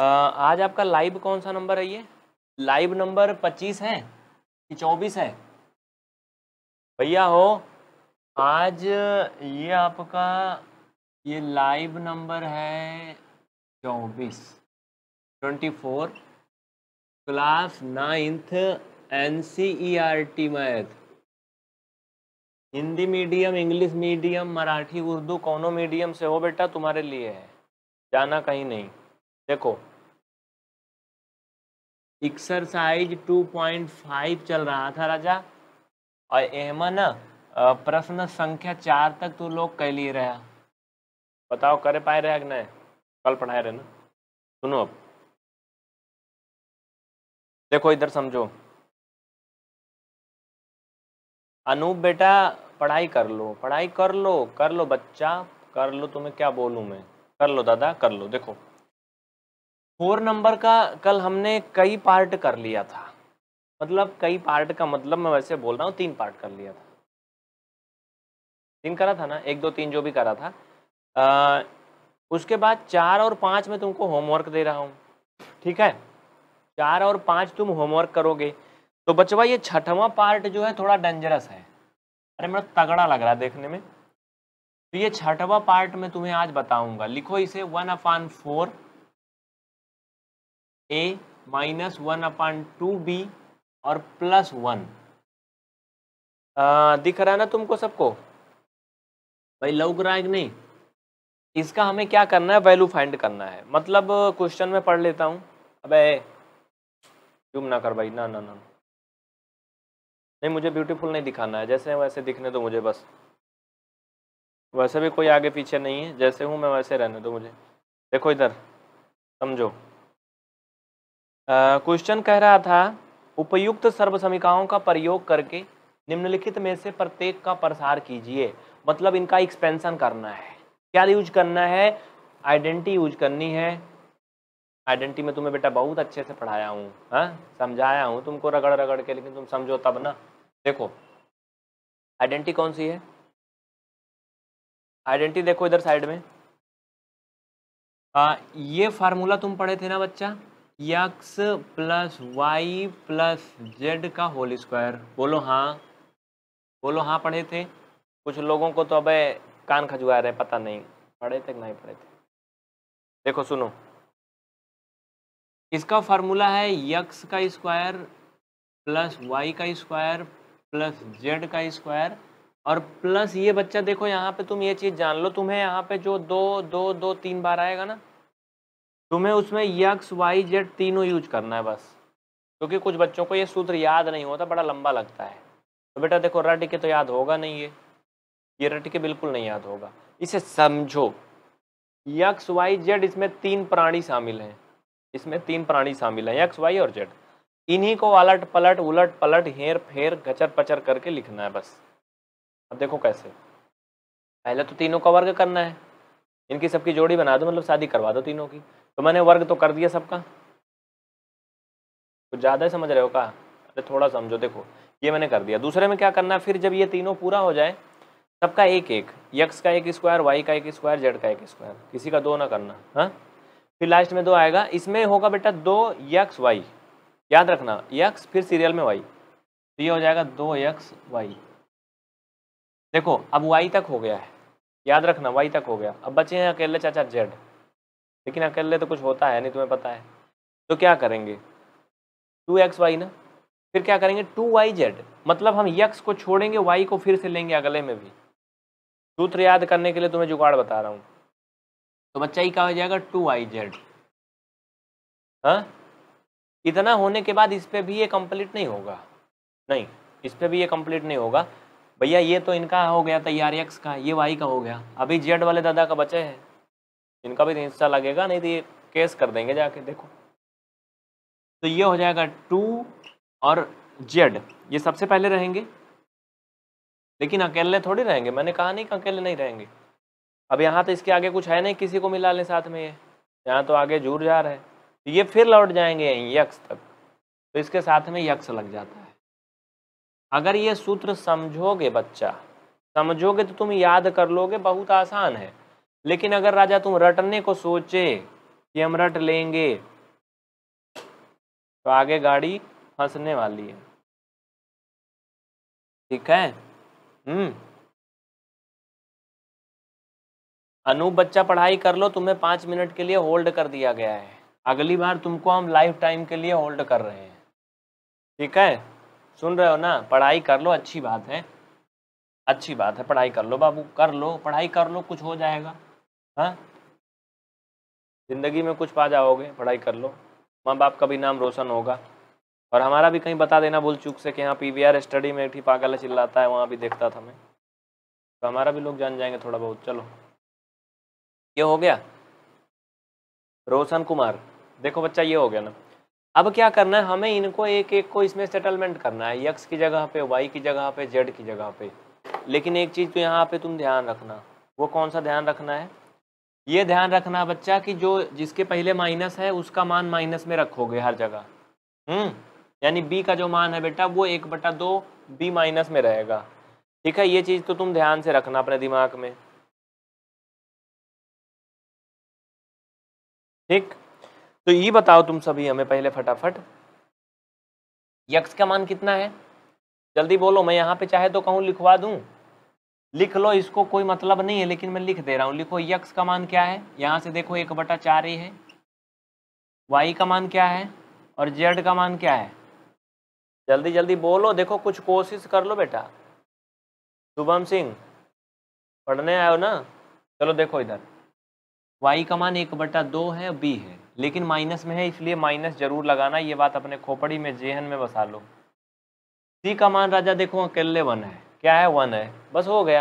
आज आपका लाइव कौन सा नंबर है ये लाइव नंबर पच्चीस है कि चौबीस है भैया हो आज ये आपका ये लाइव नंबर है चौबीस twenty four class ninth N C E R T math Hindi medium English medium Marathi Urdu कौनों मीडियम से हो बेटा तुम्हारे लिए है जाना कहीं नहीं देखो एक्सरसाइज 2.5 चल रहा था राजा और एहमा प्रश्न संख्या चार तक तो लोग कह लिए रहा बताओ करे पाए रहे कि नहीं कल पढ़ाए रहे ना सुनो अब देखो इधर समझो अनूप बेटा पढ़ाई कर लो पढ़ाई कर लो कर लो बच्चा कर लो तुम्हें क्या बोलूँ मैं कर लो दादा कर लो देखो फोर नंबर का कल हमने कई पार्ट कर लिया था मतलब कई पार्ट का मतलब मैं वैसे बोल रहा हूँ तीन पार्ट कर लिया था तीन करा था ना एक दो तीन जो भी करा था आ, उसके बाद चार और पाँच में तुमको होमवर्क दे रहा हूँ ठीक है चार और पाँच तुम होमवर्क करोगे तो बचवा ये छठवां पार्ट जो है थोड़ा डेंजरस है अरे मेरा तगड़ा लग रहा है देखने में तो ये छठवां पार्ट में तुम्हें आज बताऊंगा लिखो इसे one upon four A minus one upon two B और प्लस वन दिख रहा है ना तुमको सबको भाई लौक रहा है नहीं इसका हमें क्या करना है वैल्यू फाइंड करना है मतलब क्वेश्चन में पढ़ लेता हूँ अबे जूम ना कर भाई ना ना ना नहीं मुझे ब्यूटीफुल नहीं दिखाना है जैसे वैसे दिखने दो मुझे बस वैसे भी कोई आगे पीछे नहीं है जैसे हूँ मैं वैसे रहने दो मुझे देखो इधर समझो क्वेश्चन कह रहा था उपयुक्त सर्वसमिकाओं का प्रयोग करके निम्नलिखित में से प्रत्येक का प्रसार कीजिए मतलब इनका एक्सपेंशन करना है क्या यूज करना है आइडेंटिटी यूज करनी है आइडेंटिटी में तुम्हें बेटा बहुत अच्छे से पढ़ाया हूँ हाँ समझाया हूँ तुमको रगड़ रगड़ के लेकिन तुम समझो तब ना देखो आइडेंटिटी कौन सी है आइडेंटिटी देखो इधर साइड में आ, हाँ, ये फार्मूला तुम पढ़े थे ना बच्चा X plus Y plus Z का होल स्क्वायर बोलो हाँ बोलो हाँ पढ़े थे कुछ लोगों को तो अब कान खजवा रहे पता नहीं पढ़े थे कि नहीं पढ़े थे देखो सुनो इसका फार्मूला है यक्स का स्क्वायर प्लस वाई का स्क्वायर प्लस जेड का स्क्वायर और प्लस ये बच्चा देखो यहाँ पे तुम ये चीज़ जान लो तुम्हें यहाँ पे जो दो दो दो तीन बार आएगा ना तुम्हें उसमें यक्स वाई जेड तीनों यूज करना है बस क्योंकि कुछ बच्चों को ये सूत्र याद नहीं होता बड़ा लंबा लगता है तो बेटा देखो रट के तो याद होगा नहीं ये ये रट के बिल्कुल नहीं याद होगा इसे समझो यक्स वाई जेड इसमें तीन प्राणी शामिल हैं इसमें तीन प्राणी शामिल हैं यक्स वाई और जेड इन्हीं को अलट पलट उलट पलट हेर फेर गचर पचर करके लिखना है बस अब देखो कैसे पहले तो तीनों का वर्ग करना है इनकी सबकी जोड़ी बना दो मतलब शादी करवा दो तीनों की तो मैंने वर्ग तो कर दिया सबका कुछ ज़्यादा समझ रहे हो का अरे थोड़ा समझो देखो ये मैंने कर दिया दूसरे में क्या करना है फिर जब ये तीनों पूरा हो जाए सबका एक एक यक्स का एक स्क्वायर वाई का एक स्क्वायर जेड का एक स्क्वायर किसी का दो ना करना हाँ फिर लास्ट में दो आएगा इसमें होगा बेटा दो यक्स वाई याद रखना यक्स फिर सीरियल में वाई तो ये हो जाएगा दो यक्स वाई देखो अब वाई तक हो गया है याद रखना वाई तक हो गया अब बचे हैं अकेले चाचा जेड लेकिन अकेले तो कुछ होता है नहीं तुम्हें पता है तो क्या करेंगे टू एक्स वाई ना फिर क्या करेंगे टू वाई जेड मतलब हम यक्स को छोड़ेंगे वाई को फिर से लेंगे अगले में भी सूत्र याद करने के लिए तुम्हें जुगाड़ बता रहा हूँ तो बच्चा ही क्या हो जाएगा टू वाई जेड हाँ इतना होने के बाद इस पर भी ये कंप्लीट नहीं होगा नहीं इस पर भी ये कंप्लीट नहीं होगा भैया ये तो इनका हो गया तैयार यक्स का ये वाई का हो गया अभी जेड वाले दादा का बचे है इनका भी तीन सौ लगेगा नहीं तो ये केस कर देंगे जाके देखो तो ये हो जाएगा टू और जेड ये सबसे पहले रहेंगे लेकिन अकेले थोड़ी रहेंगे मैंने कहा नहीं कि अकेले नहीं रहेंगे अब यहाँ तो इसके आगे कुछ है नहीं किसी को मिला लें साथ में ये यहाँ तो आगे जूर जा रहा है तो ये फिर लौट जाएंगे यहीं तक तो इसके साथ में यक्ष लग जाता है अगर ये सूत्र समझोगे बच्चा समझोगे तो तुम याद कर लोगे बहुत आसान है लेकिन अगर राजा तुम रटने को सोचे कि हम रट लेंगे तो आगे गाड़ी फंसने वाली है ठीक है हम्म अनूप बच्चा पढ़ाई कर लो तुम्हें पांच मिनट के लिए होल्ड कर दिया गया है अगली बार तुमको हम लाइफ टाइम के लिए होल्ड कर रहे हैं ठीक है सुन रहे हो ना पढ़ाई कर लो अच्छी बात है अच्छी बात है पढ़ाई कर लो बाबू कर लो पढ़ाई कर लो कुछ हो जाएगा हाँ ज़िंदगी में कुछ पा जाओगे पढ़ाई कर लो माँ बाप का भी नाम रोशन होगा और हमारा भी कहीं बता देना भूल चूक से कि हाँ पी स्टडी में एक पागल चिल्लाता है वहाँ भी देखता था मैं तो हमारा भी लोग जान जाएंगे थोड़ा बहुत चलो ये हो गया रोशन कुमार देखो बच्चा ये हो गया ना अब क्या करना है हमें इनको एक एक को इसमें सेटलमेंट करना है यक्स की जगह पे वाई की जगह पे जेड की जगह पे लेकिन एक चीज़ तो यहाँ पे तुम ध्यान रखना वो कौन सा ध्यान रखना है ये ध्यान रखना बच्चा कि जो जिसके पहले माइनस है उसका मान माइनस में रखोगे हर जगह हम्म यानी बी का जो मान है बेटा वो एक बटा दो बी माइनस में रहेगा ठीक है ये चीज़ तो तुम ध्यान से रखना अपने दिमाग में ठीक तो ये बताओ तुम सभी हमें पहले फटाफट यक्स का मान कितना है जल्दी बोलो मैं यहाँ पे चाहे तो कहूँ लिखवा दूँ लिख लो इसको कोई मतलब नहीं है लेकिन मैं लिख दे रहा हूँ लिखो यक्स का मान क्या है यहाँ से देखो एक बटा चार ही है वाई का मान क्या है और जेड का मान क्या है जल्दी जल्दी बोलो देखो कुछ कोशिश कर लो बेटा शुभम सिंह पढ़ने आयो ना चलो देखो इधर वाई का मान एक बटा दो है बी है लेकिन माइनस में है इसलिए माइनस जरूर लगाना ये बात अपने खोपड़ी में जेहन में बसा लो सी का मान राजा देखो अकेले वन है क्या है वन है बस हो गया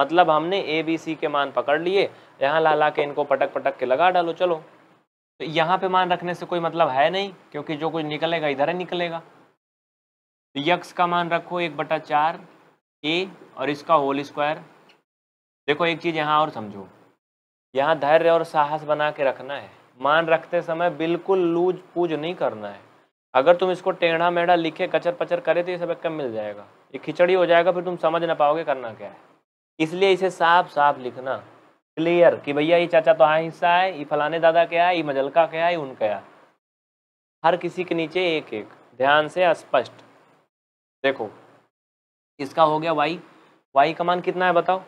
मतलब हमने ए बी सी के मान पकड़ लिए यहाँ ला ला के इनको पटक पटक के लगा डालो चलो तो यहाँ पे मान रखने से कोई मतलब है नहीं क्योंकि जो कुछ निकलेगा इधर ही निकलेगा तो यक्स का मान रखो एक बटा चार ए और इसका होल स्क्वायर देखो एक चीज़ यहाँ और समझो यहाँ धैर्य और साहस बना के रखना है मान रखते समय बिल्कुल लूज पूज नहीं करना है अगर तुम इसको टेढ़ा मेढ़ा लिखे कचर पचर करे तो ये सब एक मिल जाएगा ये खिचड़ी हो जाएगा फिर तुम समझ ना पाओगे करना क्या है इसलिए इसे साफ साफ लिखना क्लियर कि भैया ये चाचा तो हाँ हिस्सा है ये फलाने दादा क्या है ये मजलका क्या है उनका हर किसी के नीचे एक एक ध्यान से स्पष्ट देखो इसका हो गया वाई वाई का मान कितना है बताओ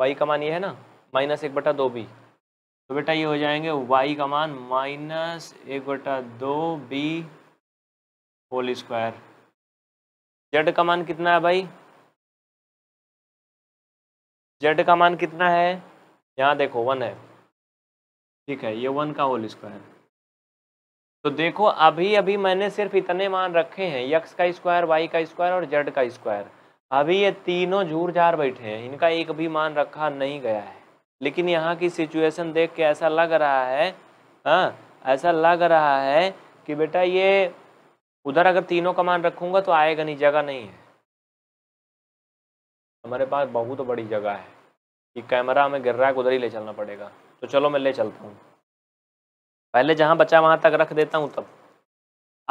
वाई का मान ये है ना माइनस एक बटा दो बी तो बेटा ये हो जाएंगे वाई का मान माइनस एक बटा दो बी होल स्क्वायर जेड का मान कितना है भाई जेड का मान कितना है यहाँ देखो वन है ठीक है ये वन का होल स्क्वायर तो देखो अभी अभी मैंने सिर्फ इतने मान रखे हैं यक्स का स्क्वायर वाई का स्क्वायर और जेड का स्क्वायर अभी ये तीनों झूर झार बैठे हैं इनका एक भी मान रखा नहीं गया है लेकिन यहाँ की सिचुएशन देख के ऐसा लग रहा है हाँ ऐसा लग रहा है कि बेटा ये उधर अगर तीनों का मान रखूंगा तो आएगा नहीं जगह नहीं है हमारे पास बहुत बड़ी जगह है कि कैमरा हमें गिर रहा है उधर ही ले चलना पड़ेगा तो चलो मैं ले चलता हूँ पहले जहाँ बचा वहाँ तक रख देता हूँ तब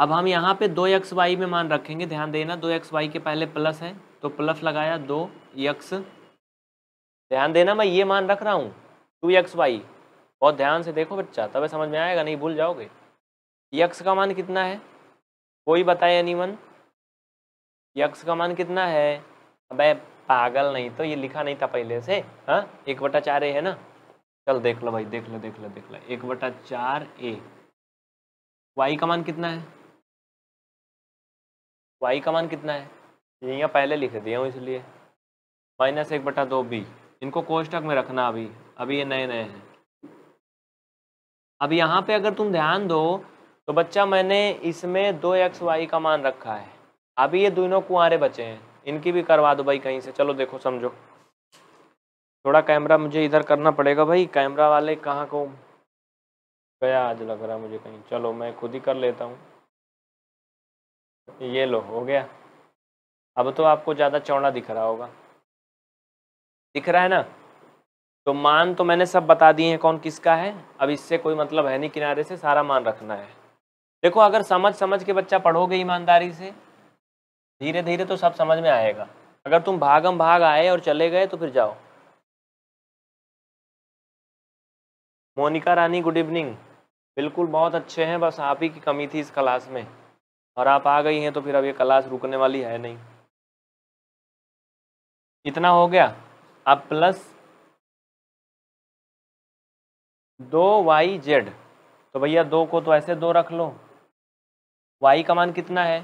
अब हम यहाँ पे दो एक्स वाई में मान रखेंगे ध्यान देना दो एक्स वाई के पहले प्लस है तो प्लस लगाया दो यक्स ध्यान देना मैं ये मान रख रहा हूँ टू एक्स वाई बहुत ध्यान से देखो बच्चा तब समझ में आएगा नहीं भूल जाओगे यक्स का मान कितना है कोई बताए एनीवन यक्स का मान कितना है अबे पागल नहीं तो ये लिखा नहीं था पहले से हाँ एक बटा चार ए है ना चल देख लो भाई देख लो देख लो देख लो एक बटा चार ए वाई का मान कितना है वाई का मान कितना है यहाँ पहले लिख दिया हूँ इसलिए माइनस एक बटा दो बी इनको कोष्टक में रखना अभी अभी ये नए नए हैं अब यहाँ पे अगर तुम ध्यान दो तो बच्चा मैंने इसमें दो एक्स वाई का मान रखा है अभी ये दोनों कुआरे बचे हैं इनकी भी करवा दो भाई कहीं से चलो देखो समझो थोड़ा कैमरा मुझे इधर करना पड़ेगा भाई कैमरा वाले कहाँ को गया आज लग रहा है मुझे कहीं चलो मैं खुद ही कर लेता हूँ ये लो हो गया अब तो आपको ज़्यादा चौड़ा दिख रहा होगा दिख रहा है ना तो मान तो मैंने सब बता दिए हैं कौन किसका है अब इससे कोई मतलब है नहीं किनारे से सारा मान रखना है देखो अगर समझ समझ के बच्चा पढ़ोगे ईमानदारी से धीरे धीरे तो सब समझ में आएगा अगर तुम भागम भाग आए और चले गए तो फिर जाओ मोनिका रानी गुड इवनिंग बिल्कुल बहुत अच्छे हैं बस आप ही की कमी थी इस क्लास में और आप आ गई हैं तो फिर अब ये क्लास रुकने वाली है नहीं कितना हो गया अब प्लस दो वाई जेड तो भैया दो को तो ऐसे दो रख लो वाई का मान कितना है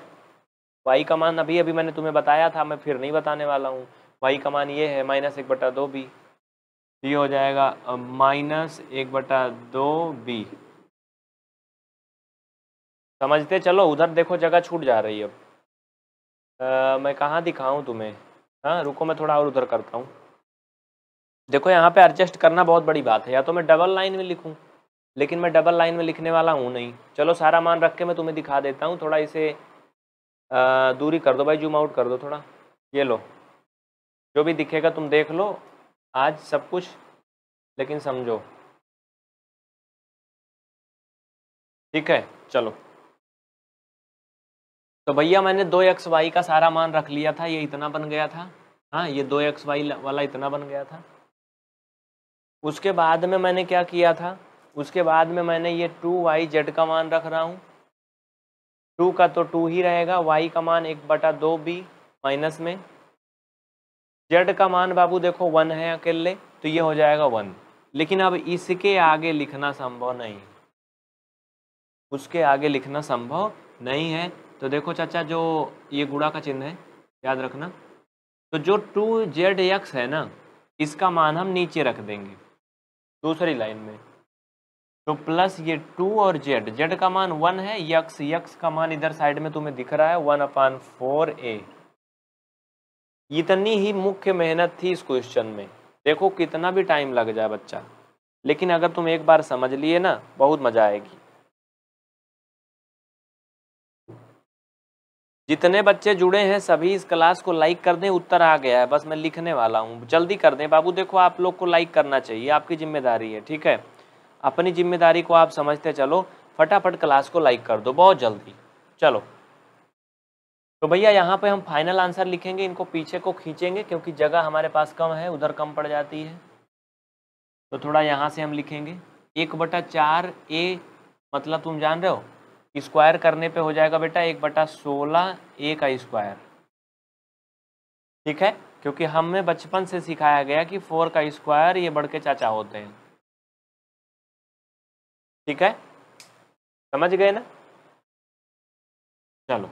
वाई का मान अभी अभी मैंने तुम्हें बताया था मैं फिर नहीं बताने वाला हूँ वाई का मान ये है माइनस एक बटा दो बी ये हो जाएगा माइनस एक बटा दो बी समझते चलो उधर देखो जगह छूट जा रही है अब मैं कहाँ दिखाऊँ तुम्हें हाँ रुको मैं थोड़ा और उधर करता हूँ देखो यहाँ पे एडजस्ट करना बहुत बड़ी बात है या तो मैं डबल लाइन में लिखूँ लेकिन मैं डबल लाइन में लिखने वाला हूँ नहीं चलो सारा मान रख के मैं तुम्हें दिखा देता हूँ थोड़ा इसे आ, दूरी कर दो भाई जूम आउट कर दो थोड़ा ये लो जो भी दिखेगा तुम देख लो आज सब कुछ लेकिन समझो ठीक है चलो तो भैया मैंने दो एक्स वाई का सारा मान रख लिया था ये इतना बन गया था हाँ ये दो एक्स वाई वाला इतना बन गया था उसके बाद में मैंने क्या किया था उसके बाद में मैंने ये टू वाई जेड का मान रख रहा हूँ टू का तो टू ही रहेगा वाई का मान एक बटा दो बी माइनस में जेड का मान बाबू देखो वन है अकेले तो ये हो जाएगा वन लेकिन अब इसके आगे लिखना संभव नहीं उसके आगे लिखना संभव नहीं है तो देखो चाचा जो ये गुड़ा का चिन्ह है याद रखना तो जो टू जेड एक्स है ना इसका मान हम नीचे रख देंगे दूसरी लाइन में तो प्लस ये टू और जेड जेड का मान वन है यक्स यक्स का मान इधर साइड में तुम्हें दिख रहा है वन अपान फोर ए इतनी ही मुख्य मेहनत थी इस क्वेश्चन में देखो कितना भी टाइम लग जाए बच्चा लेकिन अगर तुम एक बार समझ लिए ना बहुत मजा आएगी जितने बच्चे जुड़े हैं सभी इस क्लास को लाइक कर दें उत्तर आ गया है बस मैं लिखने वाला हूँ जल्दी कर दें बाबू देखो आप लोग को लाइक करना चाहिए आपकी जिम्मेदारी है ठीक है अपनी जिम्मेदारी को आप समझते चलो फटाफट क्लास को लाइक कर दो बहुत जल्दी चलो तो भैया यहाँ पे हम फाइनल आंसर लिखेंगे इनको पीछे को खींचेंगे क्योंकि जगह हमारे पास कम है उधर कम पड़ जाती है तो थोड़ा यहाँ से हम लिखेंगे एक बटा चार ए मतलब तुम जान रहे हो स्क्वायर करने पे हो जाएगा बेटा एक बटा सोलह ए का स्क्वायर ठीक है क्योंकि हमें बचपन से सिखाया गया कि फोर का स्क्वायर ये बढ़ के चाचा होते हैं ठीक है समझ गए ना चलो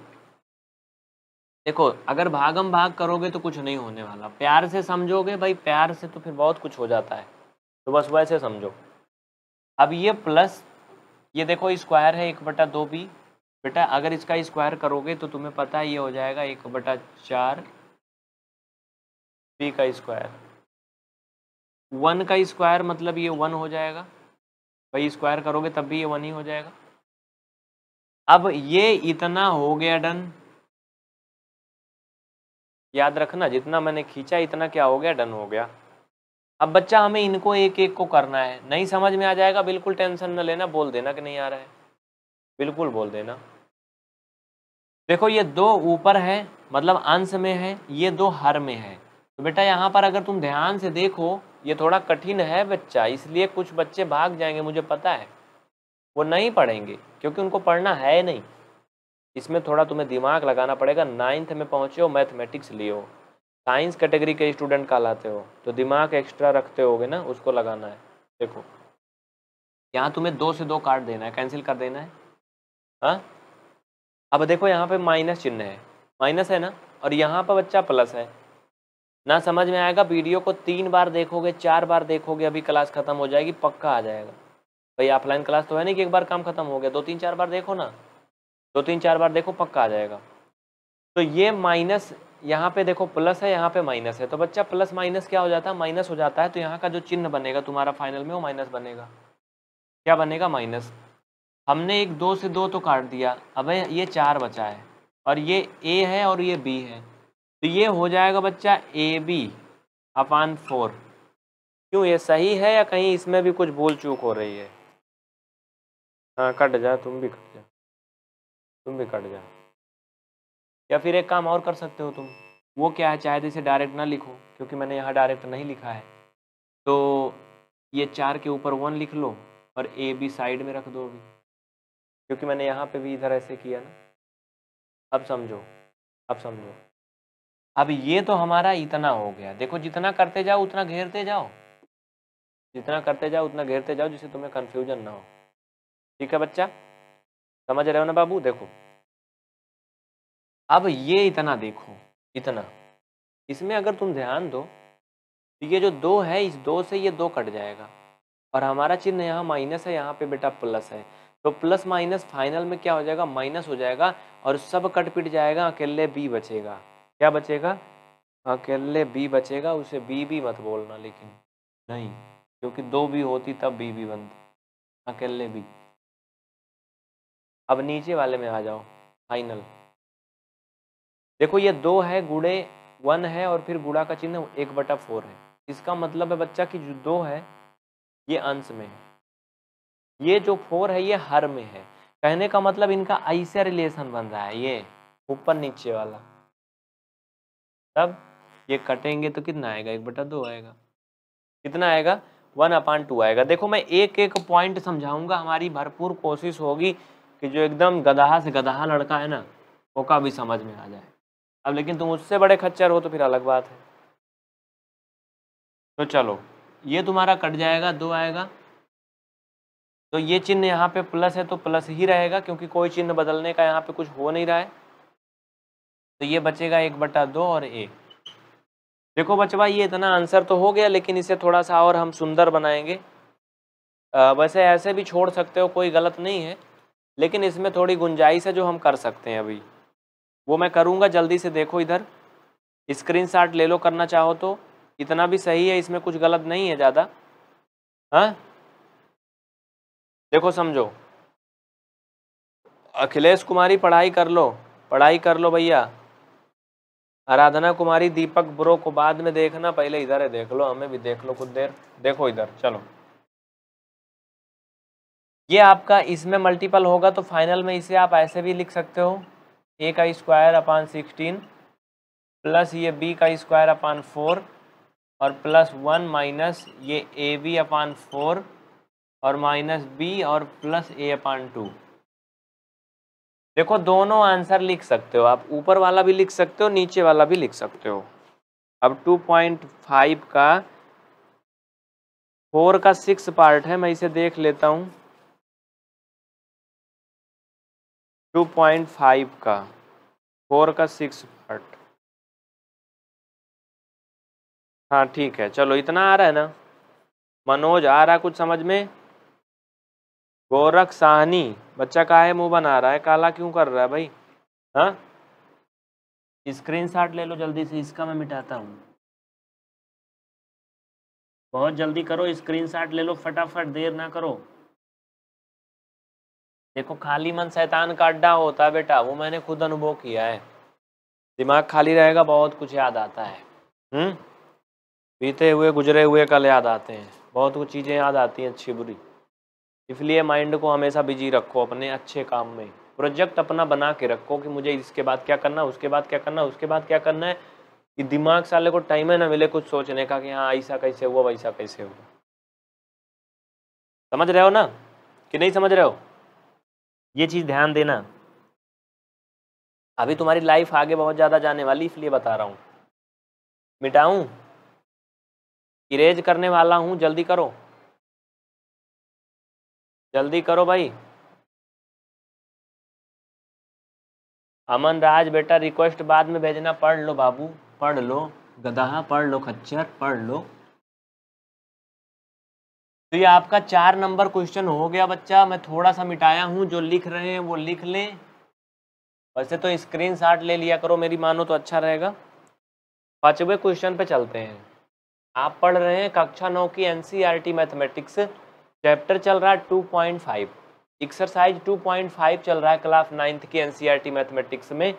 देखो अगर भागम भाग करोगे तो कुछ नहीं होने वाला प्यार से समझोगे भाई प्यार से तो फिर बहुत कुछ हो जाता है तो बस वैसे समझो अब ये प्लस ये देखो स्क्वायर है एक बटा दो बी बेटा अगर इसका स्क्वायर करोगे तो तुम्हें पता है ये हो जाएगा एक बटा चार बी का स्क्वायर वन का स्क्वायर मतलब ये वन हो जाएगा भाई स्क्वायर करोगे तब भी ये वन ही हो जाएगा अब ये इतना हो गया डन याद रखना जितना मैंने खींचा इतना क्या हो गया डन हो गया अब बच्चा हमें इनको एक एक को करना है नहीं समझ में आ जाएगा बिल्कुल टेंशन न लेना बोल देना कि नहीं आ रहा है बिल्कुल बोल देना देखो ये दो ऊपर है मतलब अंश में है ये दो हर में है तो बेटा यहाँ पर अगर तुम ध्यान से देखो ये थोड़ा कठिन है बच्चा इसलिए कुछ बच्चे भाग जाएंगे मुझे पता है वो नहीं पढ़ेंगे क्योंकि उनको पढ़ना है नहीं इसमें थोड़ा तुम्हें दिमाग लगाना पड़ेगा नाइन्थ में पहुँचे हो मैथमेटिक्स लियो साइंस कैटेगरी के स्टूडेंट कहलाते हो तो दिमाग एक्स्ट्रा रखते होगे ना उसको लगाना है देखो यहाँ तुम्हें दो से दो कार्ड देना है कैंसिल कर देना है हाँ अब देखो यहाँ पे माइनस चिन्ह है माइनस है ना और यहाँ पर बच्चा प्लस है ना समझ में आएगा वीडियो को तीन बार देखोगे चार बार देखोगे अभी क्लास खत्म हो जाएगी पक्का आ जाएगा भाई ऑफलाइन क्लास तो है नहीं कि एक बार काम खत्म हो गया दो तीन चार बार देखो ना दो तीन चार बार देखो पक्का आ जाएगा तो ये माइनस यहाँ पे देखो प्लस है यहाँ पे माइनस है तो बच्चा प्लस माइनस क्या हो जाता है माइनस हो जाता है तो यहाँ का जो चिन्ह बनेगा तुम्हारा फाइनल में वो माइनस बनेगा क्या बनेगा माइनस हमने एक दो से दो तो काट दिया अब ये चार बचा है और ये ए है और ये बी है तो ये हो जाएगा बच्चा ए बी अपान फोर क्यों ये सही है या कहीं इसमें भी कुछ भूल चूक हो रही है हाँ कट जा तुम भी कट जा तुम भी कट जा या फिर एक काम और कर सकते हो तुम वो क्या है चाहे तो इसे डायरेक्ट ना लिखो क्योंकि मैंने यहाँ डायरेक्ट नहीं लिखा है तो ये चार के ऊपर वन लिख लो और ए बी साइड में रख दो अभी क्योंकि मैंने यहाँ पे भी इधर ऐसे किया ना अब समझो अब समझो अब ये तो हमारा इतना हो गया देखो जितना करते जाओ उतना घेरते जाओ जितना करते जाओ उतना घेरते जाओ जिससे तुम्हें कन्फ्यूजन ना हो ठीक है बच्चा समझ रहे हो ना बाबू देखो अब ये इतना देखो इतना इसमें अगर तुम ध्यान दो तो ये जो दो है इस दो से ये दो कट जाएगा और हमारा चिन्ह यहाँ माइनस है यहाँ पे बेटा प्लस है तो प्लस माइनस फाइनल में क्या हो जाएगा माइनस हो जाएगा और सब कट पिट जाएगा अकेले बी बचेगा क्या बचेगा अकेले बी बचेगा उसे बी भी मत बोलना लेकिन नहीं क्योंकि दो बी होती तब बी भी बनती अकेले बी अब नीचे वाले में आ जाओ फाइनल देखो ये दो है गुड़े वन है और फिर गुड़ा का चिन्ह एक बटा फोर है इसका मतलब है बच्चा कि जो दो है ये अंश में है ये जो फोर है ये हर में है कहने का मतलब इनका ऐसे रिलेशन बन रहा है ये ऊपर नीचे वाला तब ये कटेंगे तो कितना आएगा एक बटा दो आएगा कितना आएगा वन अपान टू आएगा देखो मैं एक एक पॉइंट समझाऊंगा हमारी भरपूर कोशिश होगी कि जो एकदम गधा से गधा लड़का है ना वो का भी समझ में आ जाए अब लेकिन तुम उससे बड़े खच्चर हो तो फिर अलग बात है तो चलो ये तुम्हारा कट जाएगा दो आएगा तो ये चिन्ह यहाँ पे प्लस है तो प्लस ही रहेगा क्योंकि कोई चिन्ह बदलने का यहाँ पे कुछ हो नहीं रहा है तो ये बचेगा एक बटा दो और ए देखो बचवा ये इतना आंसर तो हो गया लेकिन इसे थोड़ा सा और हम सुंदर बनाएंगे आ, वैसे ऐसे भी छोड़ सकते हो कोई गलत नहीं है लेकिन इसमें थोड़ी गुंजाइश है जो हम कर सकते हैं अभी वो मैं करूँगा जल्दी से देखो इधर स्क्रीन ले लो करना चाहो तो इतना भी सही है इसमें कुछ गलत नहीं है ज़्यादा हाँ देखो समझो अखिलेश कुमारी पढ़ाई कर लो पढ़ाई कर लो भैया आराधना कुमारी दीपक ब्रो को बाद में देखना पहले इधर है देख लो हमें भी देख लो कुछ देर देखो इधर चलो ये आपका इसमें मल्टीपल होगा तो फाइनल में इसे आप ऐसे भी लिख सकते हो ए का स्क्वायर अपान सिक्सटीन प्लस ये बी का स्क्वायर अपान फोर और प्लस वन माइनस ये ए बी अपान फोर और माइनस बी और प्लस ए अपान टू देखो दोनों आंसर लिख सकते हो आप ऊपर वाला भी लिख सकते हो नीचे वाला भी लिख सकते हो अब 2.5 का फोर का सिक्स पार्ट है मैं इसे देख लेता हूँ 2.5 का फोर का सिक्स पार्ट हाँ ठीक है चलो इतना आ रहा है ना मनोज आ रहा कुछ समझ में गोरख साहनी बच्चा काहे मुंह बना रहा है काला क्यों कर रहा है भाई हाँ स्क्रीनशॉट ले लो जल्दी से इसका मैं मिटाता हूँ बहुत जल्दी करो स्क्रीनशॉट ले लो फटाफट देर ना करो देखो खाली मन शैतान का अड्डा होता है बेटा वो मैंने खुद अनुभव किया है दिमाग खाली रहेगा बहुत कुछ याद आता है हम्म बीते हुए गुजरे हुए कल याद आते हैं बहुत कुछ चीज़ें याद आती हैं अच्छी बुरी इसलिए माइंड को हमेशा बिजी रखो अपने अच्छे काम में प्रोजेक्ट अपना बना के रखो कि मुझे इसके बाद क्या करना उसके बाद क्या करना उसके बाद क्या करना है कि दिमाग साले को टाइम है ना मिले कुछ सोचने का कि हाँ ऐसा कैसे हुआ वैसा कैसे हुआ समझ रहे हो ना कि नहीं समझ रहे हो ये चीज़ ध्यान देना अभी तुम्हारी लाइफ आगे बहुत ज़्यादा जाने वाली इसलिए बता रहा हूँ मिटाऊँ इरेज करने वाला हूँ जल्दी करो जल्दी करो भाई अमन राज बेटा रिक्वेस्ट बाद में भेजना पढ़ लो बाबू पढ़ लो गदहा पढ़ लो खच्चर पढ़ लो तो ये आपका चार नंबर क्वेश्चन हो गया बच्चा मैं थोड़ा सा मिटाया हूँ जो लिख रहे हैं वो लिख लें वैसे तो स्क्रीन शॉट ले लिया करो मेरी मानो तो अच्छा रहेगा पाँचवें क्वेश्चन पे चलते हैं आप पढ़ रहे हैं कक्षा नौ की एन मैथमेटिक्स चैप्टर चल रहा है 2.5 एक्सरसाइज 2.5 चल रहा है क्लास नाइन्थ की एनसीईआरटी मैथमेटिक्स e में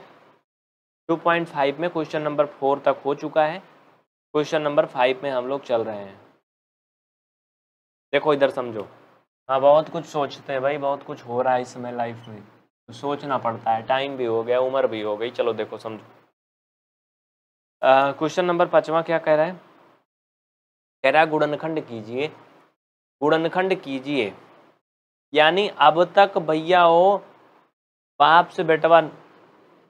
2.5 में क्वेश्चन नंबर फोर तक हो चुका है क्वेश्चन नंबर फाइव में हम लोग चल रहे हैं देखो इधर समझो हाँ बहुत कुछ सोचते हैं भाई बहुत कुछ हो रहा है इस समय लाइफ में तो सोचना पड़ता है टाइम भी हो गया उम्र भी हो गई चलो देखो समझो क्वेश्चन नंबर पाँचवा क्या कह रहा है कह रहा है गुणनखंड कीजिए गुणनखंड कीजिए यानी अब तक भैया हो बाप से बेटवा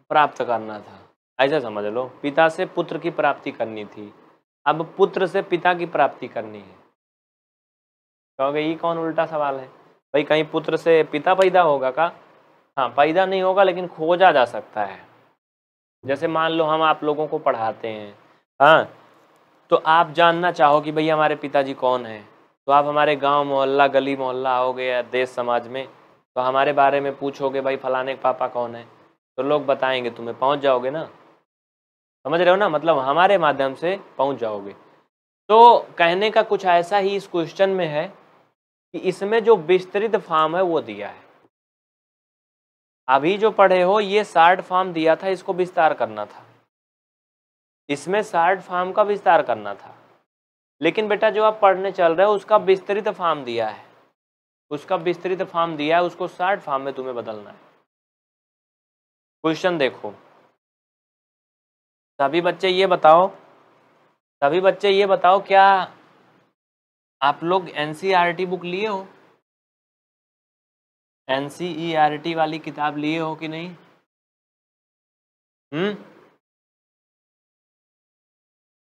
प्राप्त करना था ऐसा समझ लो पिता से पुत्र की प्राप्ति करनी थी अब पुत्र से पिता की प्राप्ति करनी है क्योंकि ये कौन उल्टा सवाल है भाई कहीं पुत्र से पिता पैदा होगा का हाँ पैदा नहीं होगा लेकिन खोजा जा सकता है जैसे मान लो हम आप लोगों को पढ़ाते हैं हाँ तो आप जानना चाहो कि भाई हमारे पिताजी कौन हैं तो आप हमारे गांव मोहल्ला गली मोहल्ला आओगे या देश समाज में तो हमारे बारे में पूछोगे भाई फलाने के पापा कौन है तो लोग बताएंगे तुम्हें पहुंच जाओगे ना समझ रहे हो ना मतलब हमारे माध्यम से पहुंच जाओगे तो कहने का कुछ ऐसा ही इस क्वेश्चन में है कि इसमें जो विस्तृत फॉर्म है वो दिया है अभी जो पढ़े हो ये शार्ट फॉर्म दिया था इसको विस्तार करना था इसमें शार्ट फॉर्म का विस्तार करना था लेकिन बेटा जो आप पढ़ने चल रहे हो उसका विस्तृत फार्म दिया है उसका विस्तृत फार्म दिया है उसको शार्ट फार्म में तुम्हें बदलना है क्वेश्चन देखो सभी बच्चे ये बताओ सभी बच्चे ये बताओ क्या आप लोग एन e बुक लिए हो एन e वाली किताब लिए हो कि नहीं हम्म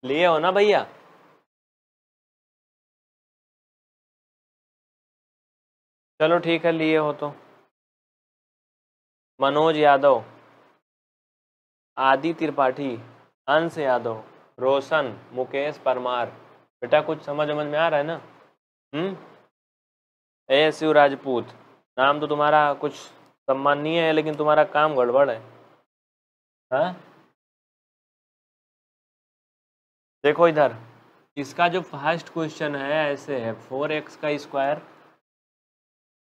लिए हो ना भैया चलो ठीक है लिए हो तो मनोज यादव आदि त्रिपाठी अंश यादव रोशन मुकेश परमार बेटा कुछ समझ समझ में आ रहा है ना हम्म ए शिव राजपूत नाम तो तुम्हारा कुछ सम्माननीय है लेकिन तुम्हारा काम गड़बड़ है हा? देखो इधर इसका जो फर्स्ट क्वेश्चन है ऐसे है फोर एक्स का square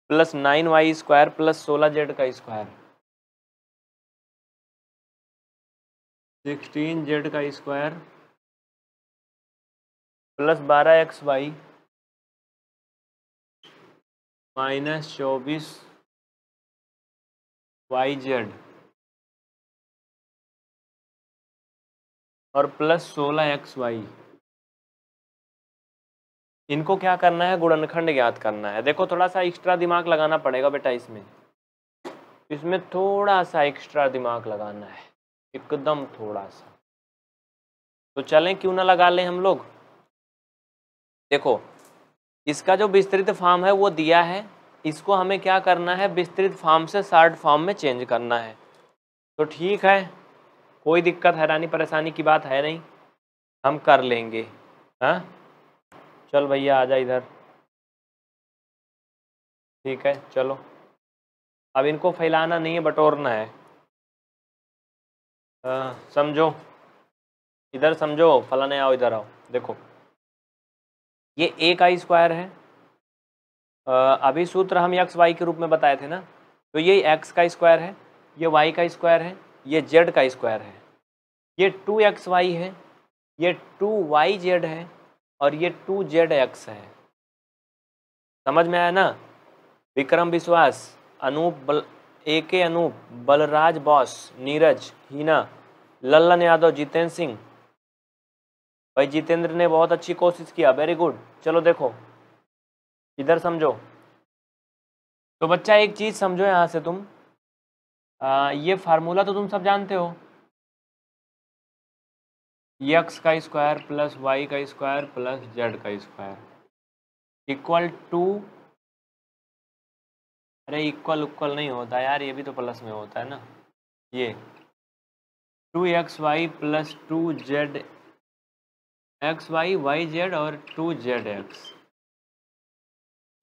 plus nine y square plus सोलह जेड का स्क्वायर सिक्सटीन जेड का स्क्वायर प्लस बारह एक्स वाई माइनस चौबीस वाई जेड और प्लस सोलह एक्स वाई इनको क्या करना है गुणनखंड ज्ञात करना है देखो थोड़ा सा एक्स्ट्रा दिमाग लगाना पड़ेगा बेटा इसमें इसमें थोड़ा सा एक्स्ट्रा दिमाग लगाना है एकदम थोड़ा सा तो चलें क्यों ना लगा लें हम लोग देखो इसका जो विस्तृत फॉर्म है वो दिया है इसको हमें क्या करना है विस्तृत फॉर्म से शार्ट फॉर्म में चेंज करना है तो ठीक है कोई दिक्कत हैरानी परेशानी की बात है नहीं हम कर लेंगे हाँ चल भैया आ जा इधर ठीक है चलो अब इनको फैलाना नहीं है बटोरना है समझो इधर समझो फलाने आओ इधर आओ देखो ये ए का स्क्वायर है आ, अभी सूत्र हम एक्स वाई के रूप में बताए थे ना तो ये एक्स का स्क्वायर है ये वाई का स्क्वायर है ये जेड का स्क्वायर है ये टू एक्स वाई है ये टू वाई जेड है और ये टू जेड एक्स है समझ में आया ना विक्रम विश्वास Anoop Bal A K Anup Balraj boss Neeraj Heena Lallan Yadav Jitendra Singh भाई जितेंद्र ने बहुत अच्छी कोशिश किया वेरी गुड चलो देखो इधर समझो तो बच्चा एक चीज़ समझो यहाँ से तुम आ, ये फार्मूला तो तुम सब जानते हो यक्स का स्क्वायर प्लस वाई का स्क्वायर प्लस जेड का स्क्वायर इक्वल टू अरे इक्वल उक्वल नहीं होता यार ये भी तो प्लस में होता है ना ये two X Y plus two Z X Y Y Z और टू जेड एक्स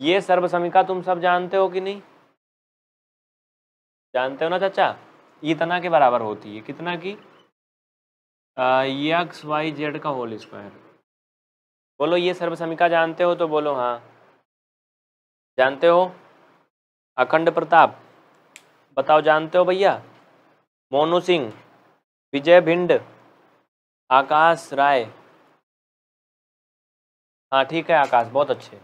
ये सर्वसमिका तुम सब जानते हो कि नहीं जानते हो ना चाचा इतना के बराबर होती है कितना की एक्स वाई जेड का होल स्क्वायर बोलो ये सर्वसमिका जानते हो तो बोलो हाँ जानते हो अखंड प्रताप बताओ जानते हो भैया मोनू सिंह विजय भिंड आकाश राय हाँ ठीक है आकाश बहुत अच्छे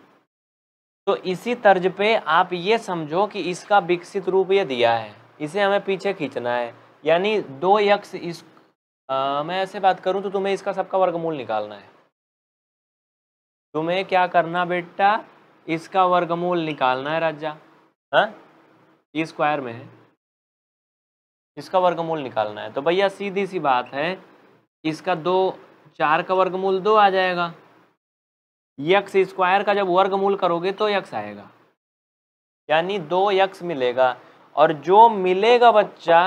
तो इसी तर्ज पे आप ये समझो कि इसका विकसित रूप ये दिया है इसे हमें पीछे खींचना है यानी दो यक्ष इस आ, मैं ऐसे बात करूं तो तुम्हें इसका सबका वर्गमूल निकालना है तुम्हें क्या करना बेटा इसका वर्गमूल निकालना है राजा ई हाँ? स्क्वायर में है इसका वर्गमूल निकालना है तो भैया सीधी सी बात है इसका दो चार का वर्गमूल दो आ जाएगा यक्स स्क्वायर का जब वर्गमूल करोगे तो यक्स आएगा यानी दो यक्स मिलेगा और जो मिलेगा बच्चा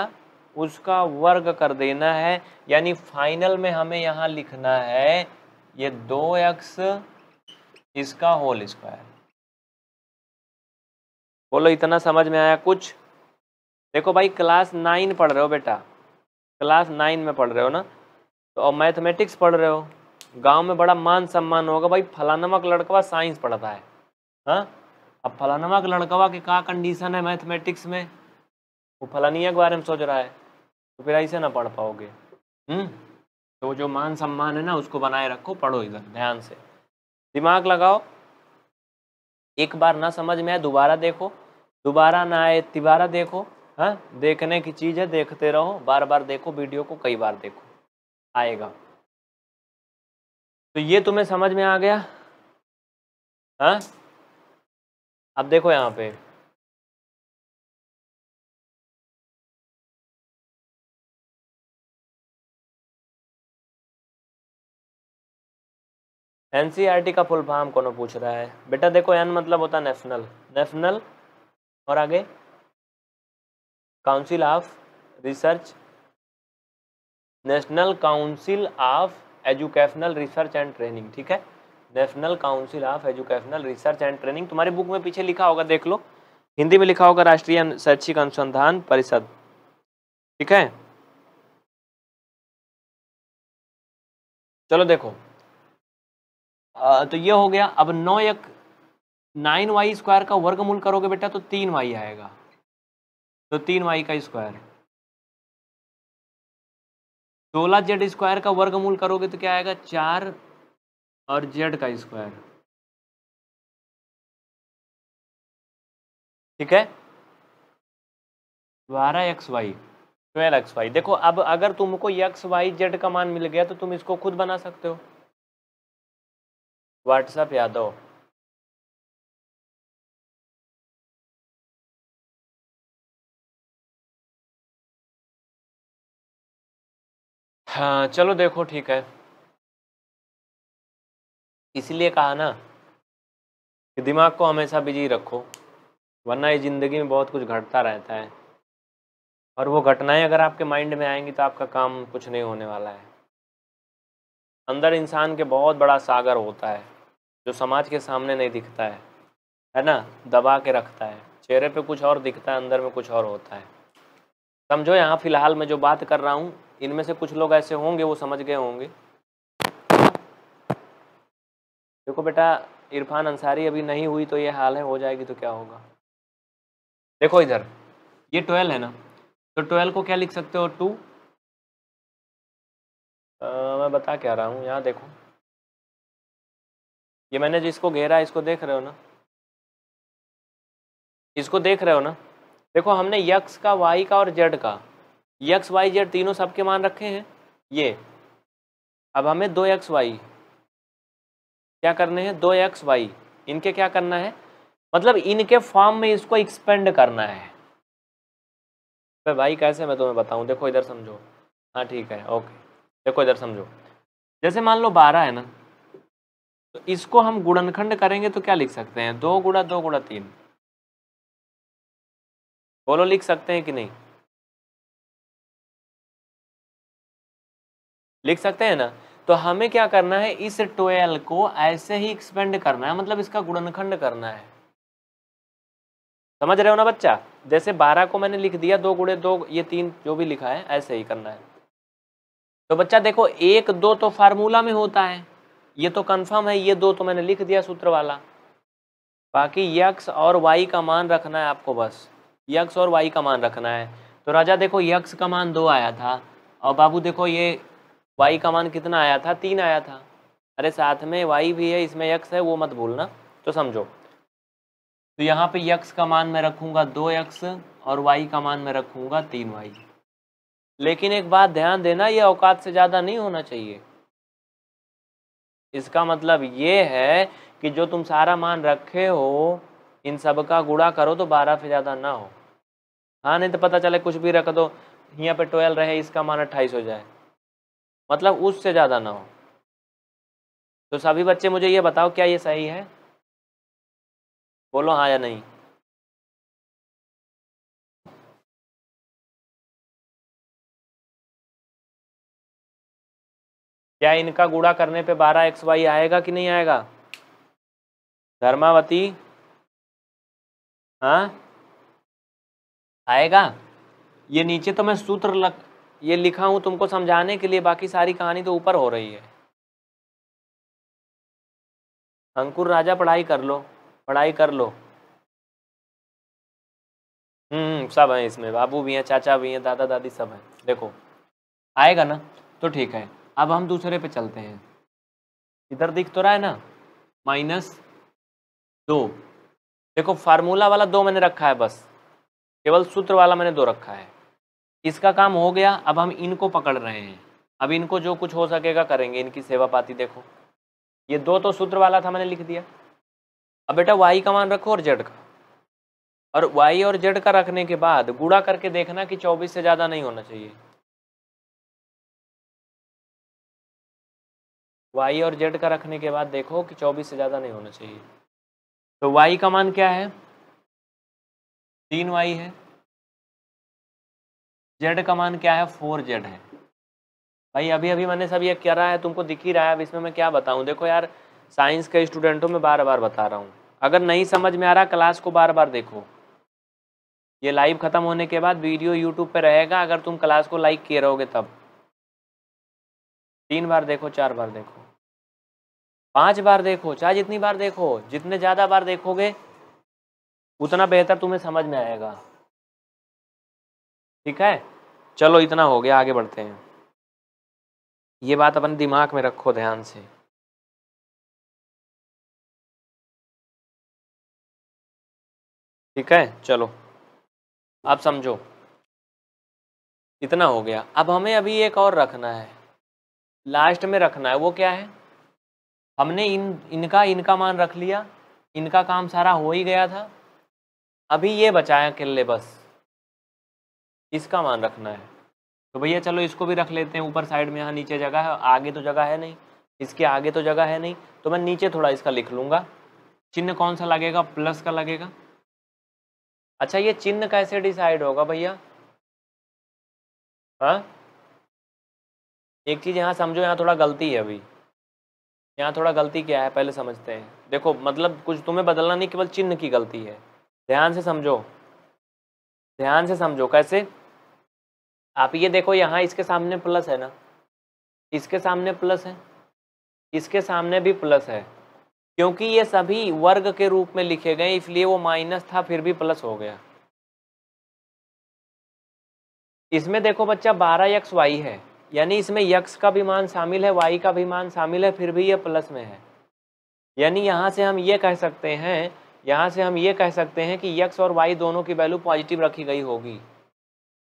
उसका वर्ग कर देना है यानी फाइनल में हमें यहाँ लिखना है ये दो एक्स इसका होल स्क्वायर बोलो इतना समझ में आया कुछ देखो भाई क्लास नाइन पढ़ रहे हो बेटा क्लास नाइन में पढ़ रहे हो ना तो मैथमेटिक्स पढ़ रहे हो गांव में बड़ा मान सम्मान होगा भाई फलानमक लड़कवा साइंस पढ़ता है हाँ अब फलानमक लड़कवा की क्या कंडीशन है मैथमेटिक्स में वो फलानिया के बारे में सोच रहा है तो फिर ऐसे ना पढ़ पाओगे हम्म तो जो मान सम्मान है ना उसको बनाए रखो पढ़ो इधर ध्यान से दिमाग लगाओ एक बार ना समझ में आए दोबारा देखो दोबारा ना आए तिबारा देखो है हाँ? देखने की चीज़ है देखते रहो बार बार देखो वीडियो को कई बार देखो आएगा तो ये तुम्हें समझ में आ गया हाँ अब देखो यहाँ पे टी का फुल फॉर्म कौन पूछ रहा है बेटा देखो एन मतलब होता है नेशनल नेशनल और आगे council of research national council of educational research and training ठीक है national council of educational research and training तुम्हारी बुक में पीछे लिखा होगा देख लो हिंदी में लिखा होगा राष्ट्रीय शैक्षिक अनुसंधान परिषद ठीक है चलो देखो तो ये हो गया अब नौ एक नाइन वाई स्क्वायर का वर्गमूल करोगे बेटा तो तीन वाई आएगा तो तीन वाई का स्क्वायर सोलह जेड स्क्वायर का वर्गमूल करोगे तो क्या आएगा चार और जेड का स्क्वायर ठीक है बारह x Y twelve X Y देखो अब अगर तुमको एक्स वाई जेड का मान मिल गया तो तुम इसको खुद बना सकते हो व्हाट्सअप यादव हाँ चलो देखो ठीक है इसलिए कहा ना कि दिमाग को हमेशा बिजी रखो वरना ये ज़िंदगी में बहुत कुछ घटता रहता है और वो घटनाएं अगर आपके माइंड में आएंगी तो आपका काम कुछ नहीं होने वाला है अंदर इंसान के बहुत बड़ा सागर होता है जो समाज के सामने नहीं दिखता है है ना दबा के रखता है चेहरे पे कुछ और दिखता है अंदर में कुछ और होता है समझो यहाँ फिलहाल मैं जो बात कर रहा हूँ इनमें से कुछ लोग ऐसे होंगे वो समझ गए होंगे देखो बेटा इरफान अंसारी अभी नहीं हुई तो ये हाल है हो जाएगी तो क्या होगा देखो इधर ये ट्वेल्व है ना तो ट्वेल्व को क्या लिख सकते हो टू मैं बता क्या रहा हूँ यहाँ देखो ये मैंने जिसको घेरा है इसको देख रहे हो ना इसको देख रहे हो ना देखो हमने यक्स का वाई का और जेड का यक्स वाई जेड तीनों सबके मान रखे हैं ये अब हमें दो एक्स वाई क्या करने हैं दो एक्स वाई इनके क्या करना है मतलब इनके फॉर्म में इसको एक्सपेंड करना है तो भाई कैसे मैं तुम्हें बताऊं देखो इधर समझो हाँ ठीक है ओके देखो इधर समझो जैसे मान लो बारह है ना तो इसको हम गुणनखंड करेंगे तो क्या लिख सकते हैं दो गुड़ा दो गुड़ा तीन बोलो लिख सकते हैं कि नहीं लिख सकते हैं ना तो हमें क्या करना है इस ट्वेल्व को ऐसे ही एक्सपेंड करना है मतलब इसका गुणनखंड करना है समझ रहे हो ना बच्चा जैसे बारह को मैंने लिख दिया दो गुड़े दो ये तीन जो भी लिखा है ऐसे ही करना है तो बच्चा देखो एक दो तो फार्मूला में होता है ये तो कंफर्म है ये दो तो मैंने लिख दिया सूत्र वाला बाकी यक्स और वाई का मान रखना है आपको बस यक्स और वाई का मान रखना है तो राजा देखो यक्स का मान दो आया था और बाबू देखो ये वाई का मान कितना आया था तीन आया था अरे साथ में वाई भी है इसमें यक्स है वो मत भूलना तो समझो तो यहाँ पे यक्स का मान मैं रखूँगा दो यक्स और वाई का मान मैं रखूँगा तीन वाई लेकिन एक बात ध्यान देना ये औकात से ज़्यादा नहीं होना चाहिए इसका मतलब ये है कि जो तुम सारा मान रखे हो इन सब का गुड़ा करो तो बारह से ज़्यादा ना हो हाँ नहीं तो पता चले कुछ भी रख दो यहाँ पे ट्वेल्व रहे इसका मान अट्ठाईस हो जाए मतलब उससे ज़्यादा ना हो तो सभी बच्चे मुझे ये बताओ क्या ये सही है बोलो हाँ या नहीं क्या इनका गुड़ा करने पे बारह एक्स वाई आएगा कि नहीं आएगा धर्मावती हाँ आएगा ये नीचे तो मैं सूत्र लग ये लिखा हूँ तुमको समझाने के लिए बाकी सारी कहानी तो ऊपर हो रही है अंकुर राजा पढ़ाई कर लो पढ़ाई कर लो हम्म सब हैं इसमें बाबू भी हैं चाचा भी हैं दादा दादी सब हैं देखो आएगा ना तो ठीक है अब हम दूसरे पे चलते हैं इधर दिख तो रहा है ना माइनस दो देखो फार्मूला वाला दो मैंने रखा है बस केवल सूत्र वाला मैंने दो रखा है इसका काम हो गया अब हम इनको पकड़ रहे हैं अब इनको जो कुछ हो सकेगा करेंगे इनकी सेवा पाती देखो ये दो तो सूत्र वाला था मैंने लिख दिया अब बेटा वाई का मान रखो और जेड का और वाई और जेड का रखने के बाद गुड़ा करके देखना कि चौबीस से ज़्यादा नहीं होना चाहिए वाई और जेड का रखने के बाद देखो कि चौबीस से ज़्यादा नहीं होना चाहिए तो वाई का मान क्या है तीन वाई है जेड का मान क्या है फोर जेड है भाई अभी अभी मैंने सब ये करा है तुमको दिख ही रहा है अब इसमें मैं क्या बताऊँ देखो यार साइंस के स्टूडेंटों में बार बार बता रहा हूँ अगर नहीं समझ में आ रहा क्लास को बार बार देखो ये लाइव ख़त्म होने के बाद वीडियो यूट्यूब पे रहेगा अगर तुम क्लास को लाइक किए रहोगे तब तीन बार देखो चार बार देखो पांच बार देखो चाहे जितनी बार देखो जितने ज़्यादा बार देखोगे उतना बेहतर तुम्हें समझ में आएगा ठीक है चलो इतना हो गया आगे बढ़ते हैं ये बात अपन दिमाग में रखो ध्यान से ठीक है चलो आप समझो इतना हो गया अब हमें अभी एक और रखना है लास्ट में रखना है वो क्या है हमने इन इनका इनका मान रख लिया इनका काम सारा हो ही गया था अभी ये बचाया किले बस इसका मान रखना है तो भैया चलो इसको भी रख लेते हैं ऊपर साइड में यहाँ नीचे जगह है आगे तो जगह है नहीं इसके आगे तो जगह है नहीं तो मैं नीचे थोड़ा इसका लिख लूँगा चिन्ह कौन सा लगेगा प्लस का लगेगा अच्छा ये चिन्ह कैसे डिसाइड होगा भैया हाँ एक चीज़ यहाँ समझो यहाँ थोड़ा गलती है अभी यहाँ थोड़ा गलती क्या है पहले समझते हैं देखो मतलब कुछ तुम्हें बदलना नहीं केवल चिन्ह की गलती है ध्यान से समझो ध्यान से समझो कैसे आप ये देखो यहाँ इसके सामने प्लस है ना इसके सामने प्लस है इसके सामने भी प्लस है क्योंकि ये सभी वर्ग के रूप में लिखे गए इसलिए वो माइनस था फिर भी प्लस हो गया इसमें देखो बच्चा बारह एक्स वाई है यानी इसमें यक्स का भी मान शामिल है वाई का भी मान शामिल है फिर भी ये प्लस में है यानी यहाँ से हम ये कह सकते हैं यहाँ से हम ये कह सकते हैं कि यक्स और वाई दोनों की वैल्यू पॉजिटिव रखी गई होगी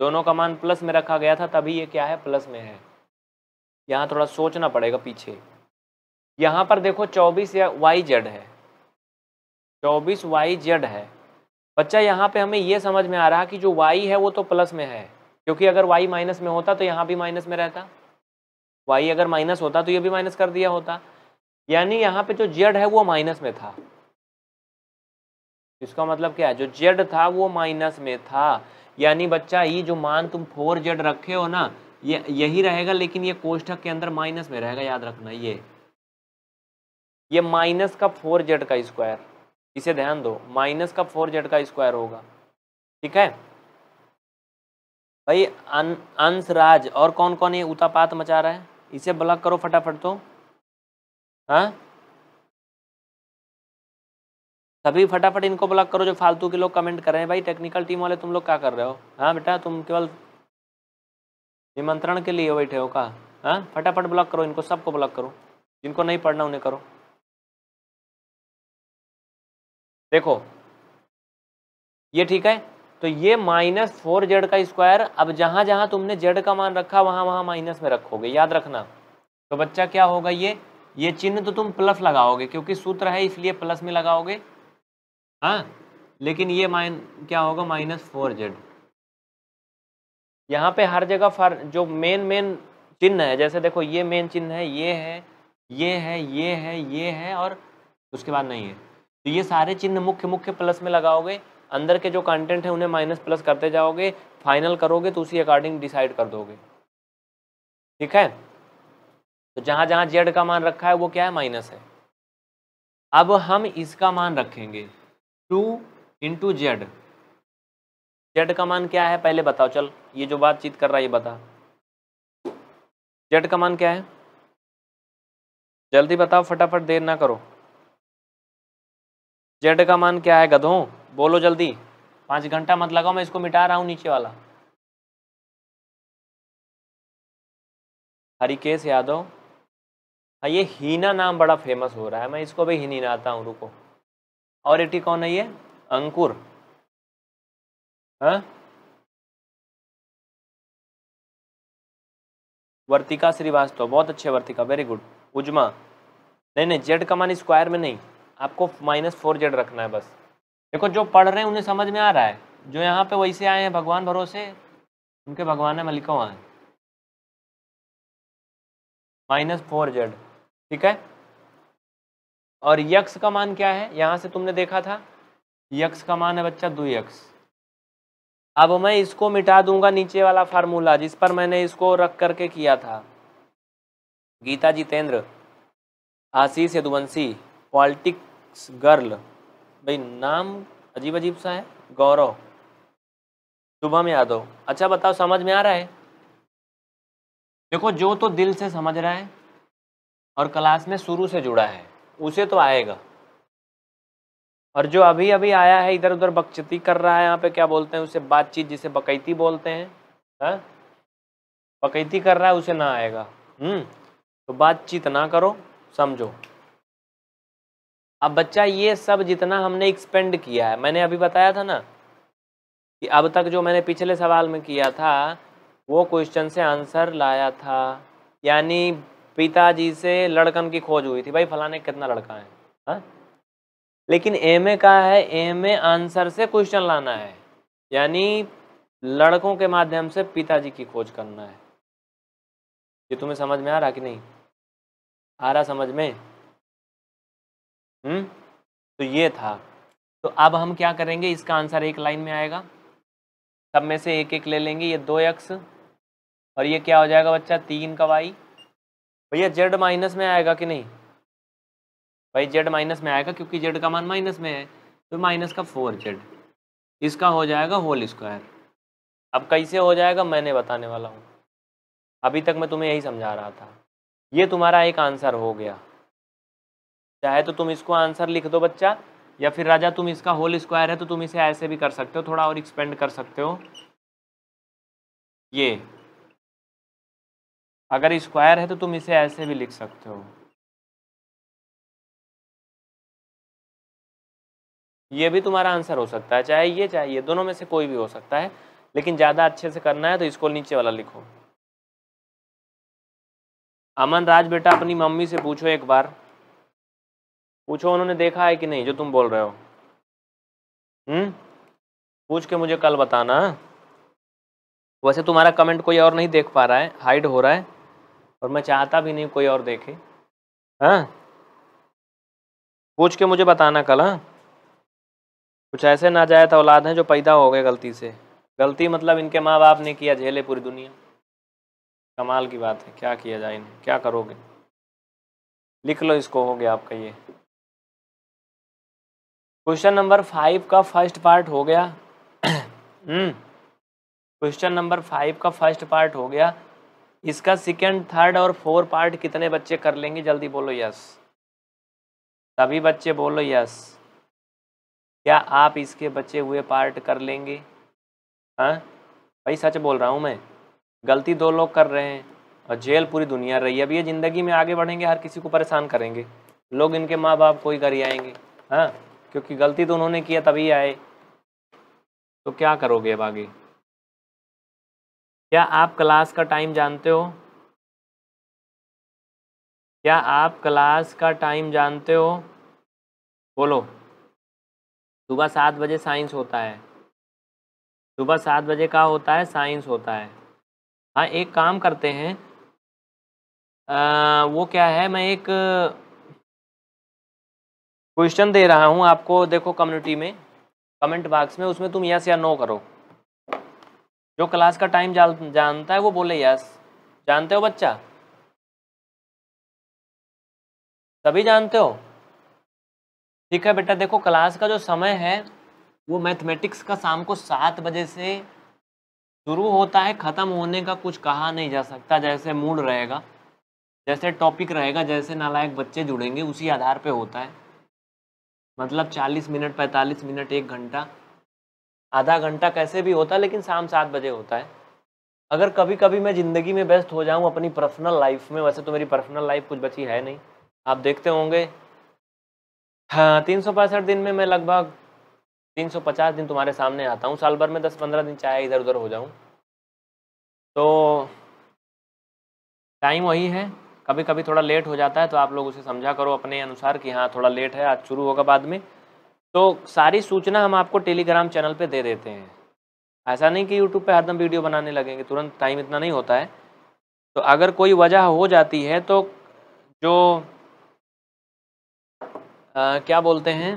दोनों का मान प्लस में रखा गया था तभी ये क्या है प्लस में है यहाँ थोड़ा सोचना पड़ेगा पीछे यहाँ पर देखो चौबीस वाई जेड है चौबीस वाई जेड है बच्चा यहाँ पे हमें ये समझ में आ रहा कि जो वाई है वो तो प्लस में है क्योंकि अगर वाई माइनस में होता तो यहाँ भी माइनस में रहता वाई अगर माइनस होता तो ये भी माइनस कर दिया होता यानी यहाँ पे जो जेड है वो माइनस में था इसका मतलब क्या है जो जेड था वो माइनस में था यानी बच्चा ये जो मान तुम फोर जेड रखे हो ना ये यही रहेगा लेकिन ये कोष्ठक के अंदर माइनस में रहेगा याद रखना ये ये माइनस का फोर जेड का स्क्वायर इसे ध्यान दो माइनस का फोर जेड का स्क्वायर होगा ठीक है भाई अं-, राज और कौन कौन ये उतापात मचा रहा है इसे ब्लॉक करो फटाफट तो हाँ सभी फटाफट इनको ब्लॉक करो जो फालतू के लोग कमेंट कर रहे हैं भाई टेक्निकल टीम वाले तुम लोग क्या कर रहे हो हाँ बेटा तुम केवल निमंत्रण के लिए बैठे हो का हाँ फटाफट ब्लॉक करो इनको सबको ब्लॉक करो जिनको नहीं पढ़ना उन्हें करो देखो ये ठीक है तो ये माइनस फोर जेड का स्क्वायर अब जहां जहां तुमने जेड का मान रखा वहां वहां माइनस में रखोगे याद रखना तो बच्चा क्या होगा ये ये चिन्ह तो तुम प्लस लगाओगे क्योंकि सूत्र है इसलिए प्लस में लगाओगे हाँ लेकिन ये माइन क्या होगा माइनस फोर जेड यहाँ पे हर जगह फर जो मेन मेन चिन्ह है जैसे देखो ये मेन चिन्ह है ये है ये है ये है ये है और उसके बाद नहीं है तो ये सारे चिन्ह मुख्य मुख्य प्लस में लगाओगे अंदर के जो कंटेंट है उन्हें माइनस प्लस करते जाओगे फाइनल करोगे तो उसी अकॉर्डिंग डिसाइड कर दोगे ठीक है तो जहां जहां जेड का मान रखा है वो क्या है माइनस है अब हम इसका मान रखेंगे टू इंटू जेड जेड का मान क्या है पहले बताओ चल ये जो बातचीत कर रहा है ये बता जेड का मान क्या है जल्दी बताओ फटाफट देर ना करो जेड का मान क्या है गधों बोलो जल्दी पाँच घंटा मत लगाओ मैं इसको मिटा रहा हूँ नीचे वाला हरिकेश यादव हाँ ये हीना नाम बड़ा फेमस हो रहा है मैं इसको भी आता हूँ रुको और एटी कौन है ये अंकुर हाँ वर्तिका श्रीवास्तव बहुत अच्छे वर्तिका वेरी गुड उजमा नहीं नहीं जेड का मान स्क्वायर में नहीं आपको माइनस फोर जेड रखना है बस देखो जो पढ़ रहे हैं उन्हें समझ में आ रहा है जो यहाँ पे वैसे आए हैं भगवान भरोसे उनके भगवान है मलिका वहाँ माइनस फोर जेड ठीक है और यक्स का मान क्या है यहाँ से तुमने देखा था यक्स का मान है बच्चा दो यक्स अब मैं इसको मिटा दूंगा नीचे वाला फार्मूला जिस पर मैंने इसको रख करके किया था गीता जितेंद्र आशीष यदुवंशी पॉलिटिक्स गर्ल भाई नाम अजीब अजीब सा है गौरव शुभम यादव अच्छा बताओ समझ में आ रहा है देखो जो तो दिल से समझ रहा है और क्लास में शुरू से जुड़ा है उसे तो आएगा और जो अभी अभी आया है इधर उधर बकचती कर रहा है यहाँ पे क्या बोलते हैं उसे बातचीत जिसे बकैती बोलते हैं है? हाँ? बकैती कर रहा है उसे ना आएगा हम्म तो बातचीत ना करो समझो अब बच्चा ये सब जितना हमने एक्सपेंड किया है मैंने अभी बताया था ना कि अब तक जो मैंने पिछले सवाल में किया था वो क्वेश्चन से आंसर लाया था यानी पिताजी से लड़कन की खोज हुई थी भाई फलाने कितना लड़का है हा? लेकिन एम ए का है एम ए आंसर से क्वेश्चन लाना है यानी लड़कों के माध्यम से पिताजी की खोज करना है ये तुम्हें समझ में आ रहा कि नहीं आ रहा समझ में हम्म तो ये था तो अब हम क्या करेंगे इसका आंसर एक लाइन में आएगा सब में से एक एक ले लेंगे ये दो एक्स और ये क्या हो जाएगा बच्चा तीन का वाई भैया जेड माइनस में आएगा कि नहीं भाई जेड माइनस में आएगा क्योंकि जेड का मान माइनस में है तो माइनस का फोर जेड इसका हो जाएगा होल स्क्वायर अब कैसे हो जाएगा मैंने बताने वाला हूँ अभी तक मैं तुम्हें यही समझा रहा था ये तुम्हारा एक आंसर हो गया चाहे तो तुम इसको आंसर लिख दो बच्चा या फिर राजा तुम इसका होल स्क्वायर है तो तुम इसे ऐसे भी कर सकते हो थोड़ा और एक्सपेंड कर सकते हो ये अगर स्क्वायर है तो तुम इसे ऐसे भी लिख सकते हो ये भी तुम्हारा आंसर हो सकता है चाहे ये चाहे ये दोनों में से कोई भी हो सकता है लेकिन ज़्यादा अच्छे से करना है तो इसको नीचे वाला लिखो अमन राज बेटा अपनी मम्मी से पूछो एक बार पूछो उन्होंने देखा है कि नहीं जो तुम बोल रहे हो हम्म पूछ के मुझे कल बताना वैसे तुम्हारा कमेंट कोई और नहीं देख पा रहा है हाइड हो रहा है और मैं चाहता भी नहीं कोई और देखे हाँ पूछ के मुझे बताना कल हाँ कुछ ऐसे ना जाए तो औलाद हैं जो पैदा हो गए गलती से गलती मतलब इनके माँ बाप ने किया झेले पूरी दुनिया कमाल की बात है क्या किया जाए इन्हें क्या करोगे लिख लो इसको हो गया आपका ये क्वेश्चन नंबर फाइव का फर्स्ट पार्ट हो गया क्वेश्चन नंबर फाइव का फर्स्ट पार्ट हो गया इसका सेकंड थर्ड और फोर पार्ट कितने बच्चे कर लेंगे जल्दी बोलो यस सभी बच्चे बोलो यस क्या आप इसके बचे हुए पार्ट कर लेंगे हाँ भाई सच बोल रहा हूँ मैं गलती दो लोग कर रहे हैं और जेल पूरी दुनिया रही है अभी ये ज़िंदगी में आगे बढ़ेंगे हर किसी को परेशान करेंगे लोग इनके माँ बाप को ही घर आएंगे हाँ क्योंकि गलती तो उन्होंने किया तभी आए तो क्या करोगे अब आगे क्या आप क्लास का टाइम जानते हो क्या आप क्लास का टाइम जानते हो बोलो सुबह सात बजे साइंस होता है सुबह सात बजे का होता है साइंस होता है हाँ एक काम करते हैं आ, वो क्या है मैं एक क्वेश्चन दे रहा हूँ आपको देखो कम्युनिटी में कमेंट बॉक्स में उसमें तुम यस या नो करो जो क्लास का टाइम जानता है वो बोले यस जानते हो बच्चा सभी जानते हो ठीक है बेटा देखो क्लास का जो समय है वो मैथमेटिक्स का शाम को सात बजे से शुरू होता है ख़त्म होने का कुछ कहा नहीं जा सकता जैसे मूड रहेगा जैसे टॉपिक रहेगा जैसे नालायक बच्चे जुड़ेंगे उसी आधार पे होता है मतलब 40 मिनट 45 मिनट एक घंटा आधा घंटा कैसे भी होता है लेकिन शाम सात बजे होता है अगर कभी कभी मैं ज़िंदगी में बेस्ट हो जाऊँ अपनी पर्सनल लाइफ में वैसे तो मेरी पर्सनल लाइफ कुछ बची है नहीं आप देखते होंगे हाँ तीन सौ पैंसठ दिन में मैं लगभग तीन सौ पचास दिन तुम्हारे सामने आता हूँ साल भर में दस पंद्रह दिन चाहे इधर उधर हो जाऊँ तो टाइम वही है कभी कभी थोड़ा लेट हो जाता है तो आप लोग उसे समझा करो अपने अनुसार कि हाँ थोड़ा लेट है आज शुरू होगा बाद में तो सारी सूचना हम आपको टेलीग्राम चैनल पर दे देते हैं ऐसा नहीं कि यूट्यूब पर हरदम वीडियो बनाने लगेंगे तुरंत टाइम इतना नहीं होता है तो अगर कोई वजह हो जाती है तो जो आ, क्या बोलते हैं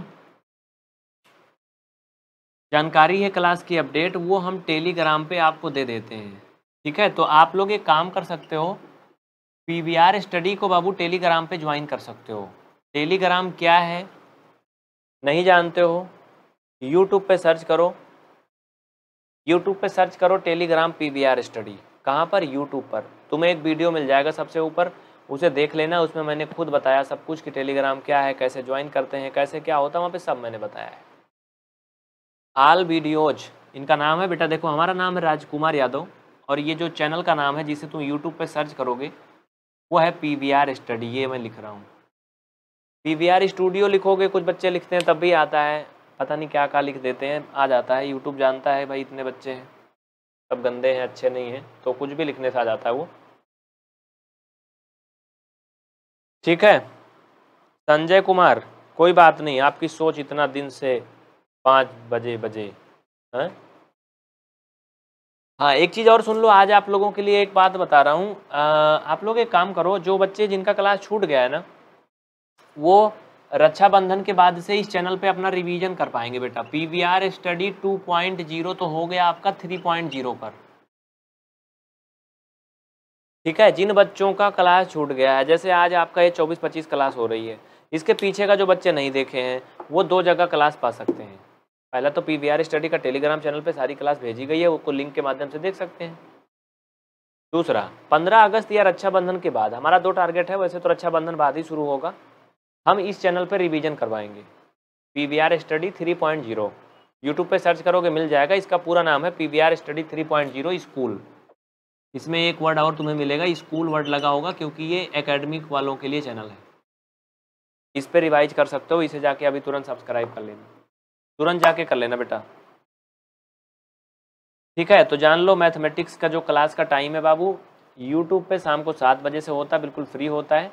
जानकारी है क्लास की अपडेट वो हम टेलीग्राम पे आपको दे देते हैं ठीक है तो आप लोग एक काम कर सकते हो पी स्टडी को बाबू टेलीग्राम पे ज्वाइन कर सकते हो टेलीग्राम क्या है नहीं जानते हो यूट्यूब पे सर्च करो यूट्यूब पे सर्च करो टेलीग्राम पी स्टडी कहाँ पर यूट्यूब पर तुम्हें एक वीडियो मिल जाएगा सबसे ऊपर उसे देख लेना उसमें मैंने खुद बताया सब कुछ कि टेलीग्राम क्या है कैसे ज्वाइन करते हैं कैसे क्या होता है वहाँ पर सब मैंने बताया है आल वीडियोज इनका नाम है बेटा देखो हमारा नाम है राजकुमार यादव और ये जो चैनल का नाम है जिसे तुम यूट्यूब पे सर्च करोगे वो है पी वी आर स्टडी ये मैं लिख रहा हूँ पी वी आर स्टूडियो लिखोगे कुछ बच्चे लिखते हैं तब भी आता है पता नहीं क्या क्या लिख देते हैं आ जाता है यूट्यूब जानता है भाई इतने बच्चे हैं सब गंदे हैं अच्छे नहीं हैं तो कुछ भी लिखने से आ जाता है वो ठीक है संजय कुमार कोई बात नहीं आपकी सोच इतना दिन से पाँच बजे बजे हैं हाँ? हाँ एक चीज़ और सुन लो आज आप लोगों के लिए एक बात बता रहा हूँ आप लोग एक काम करो जो बच्चे जिनका क्लास छूट गया है ना वो रक्षाबंधन के बाद से इस चैनल पे अपना रिवीजन कर पाएंगे बेटा P V R study two point zero तो हो गया आपका थ्री पॉइंट जीरो पर ठीक है जिन बच्चों का क्लास छूट गया है जैसे आज आपका ये चौबीस पच्चीस क्लास हो रही है इसके पीछे का जो बच्चे नहीं देखे हैं वो दो जगह क्लास पा सकते हैं पहला तो पी स्टडी का टेलीग्राम चैनल पे सारी क्लास भेजी गई है उसको लिंक के माध्यम से देख सकते हैं दूसरा 15 अगस्त या रक्षाबंधन अच्छा के बाद हमारा दो टारगेट है वैसे तो रक्षाबंधन अच्छा बाद ही शुरू होगा हम इस चैनल पर रिवीजन करवाएंगे P V R study three point zero YouTube पर सर्च करोगे मिल जाएगा इसका पूरा नाम है P V R study three point zero school इसमें एक वर्ड और तुम्हें मिलेगा स्कूल वर्ड लगा होगा क्योंकि ये एकेडमिक वालों के लिए चैनल है इस पर रिवाइज कर सकते हो इसे जाके अभी तुरंत सब्सक्राइब कर लेना तुरंत जाके कर लेना बेटा ठीक है तो जान लो मैथमेटिक्स का जो क्लास का टाइम है बाबू यूट्यूब पे शाम को सात बजे से होता है बिल्कुल फ्री होता है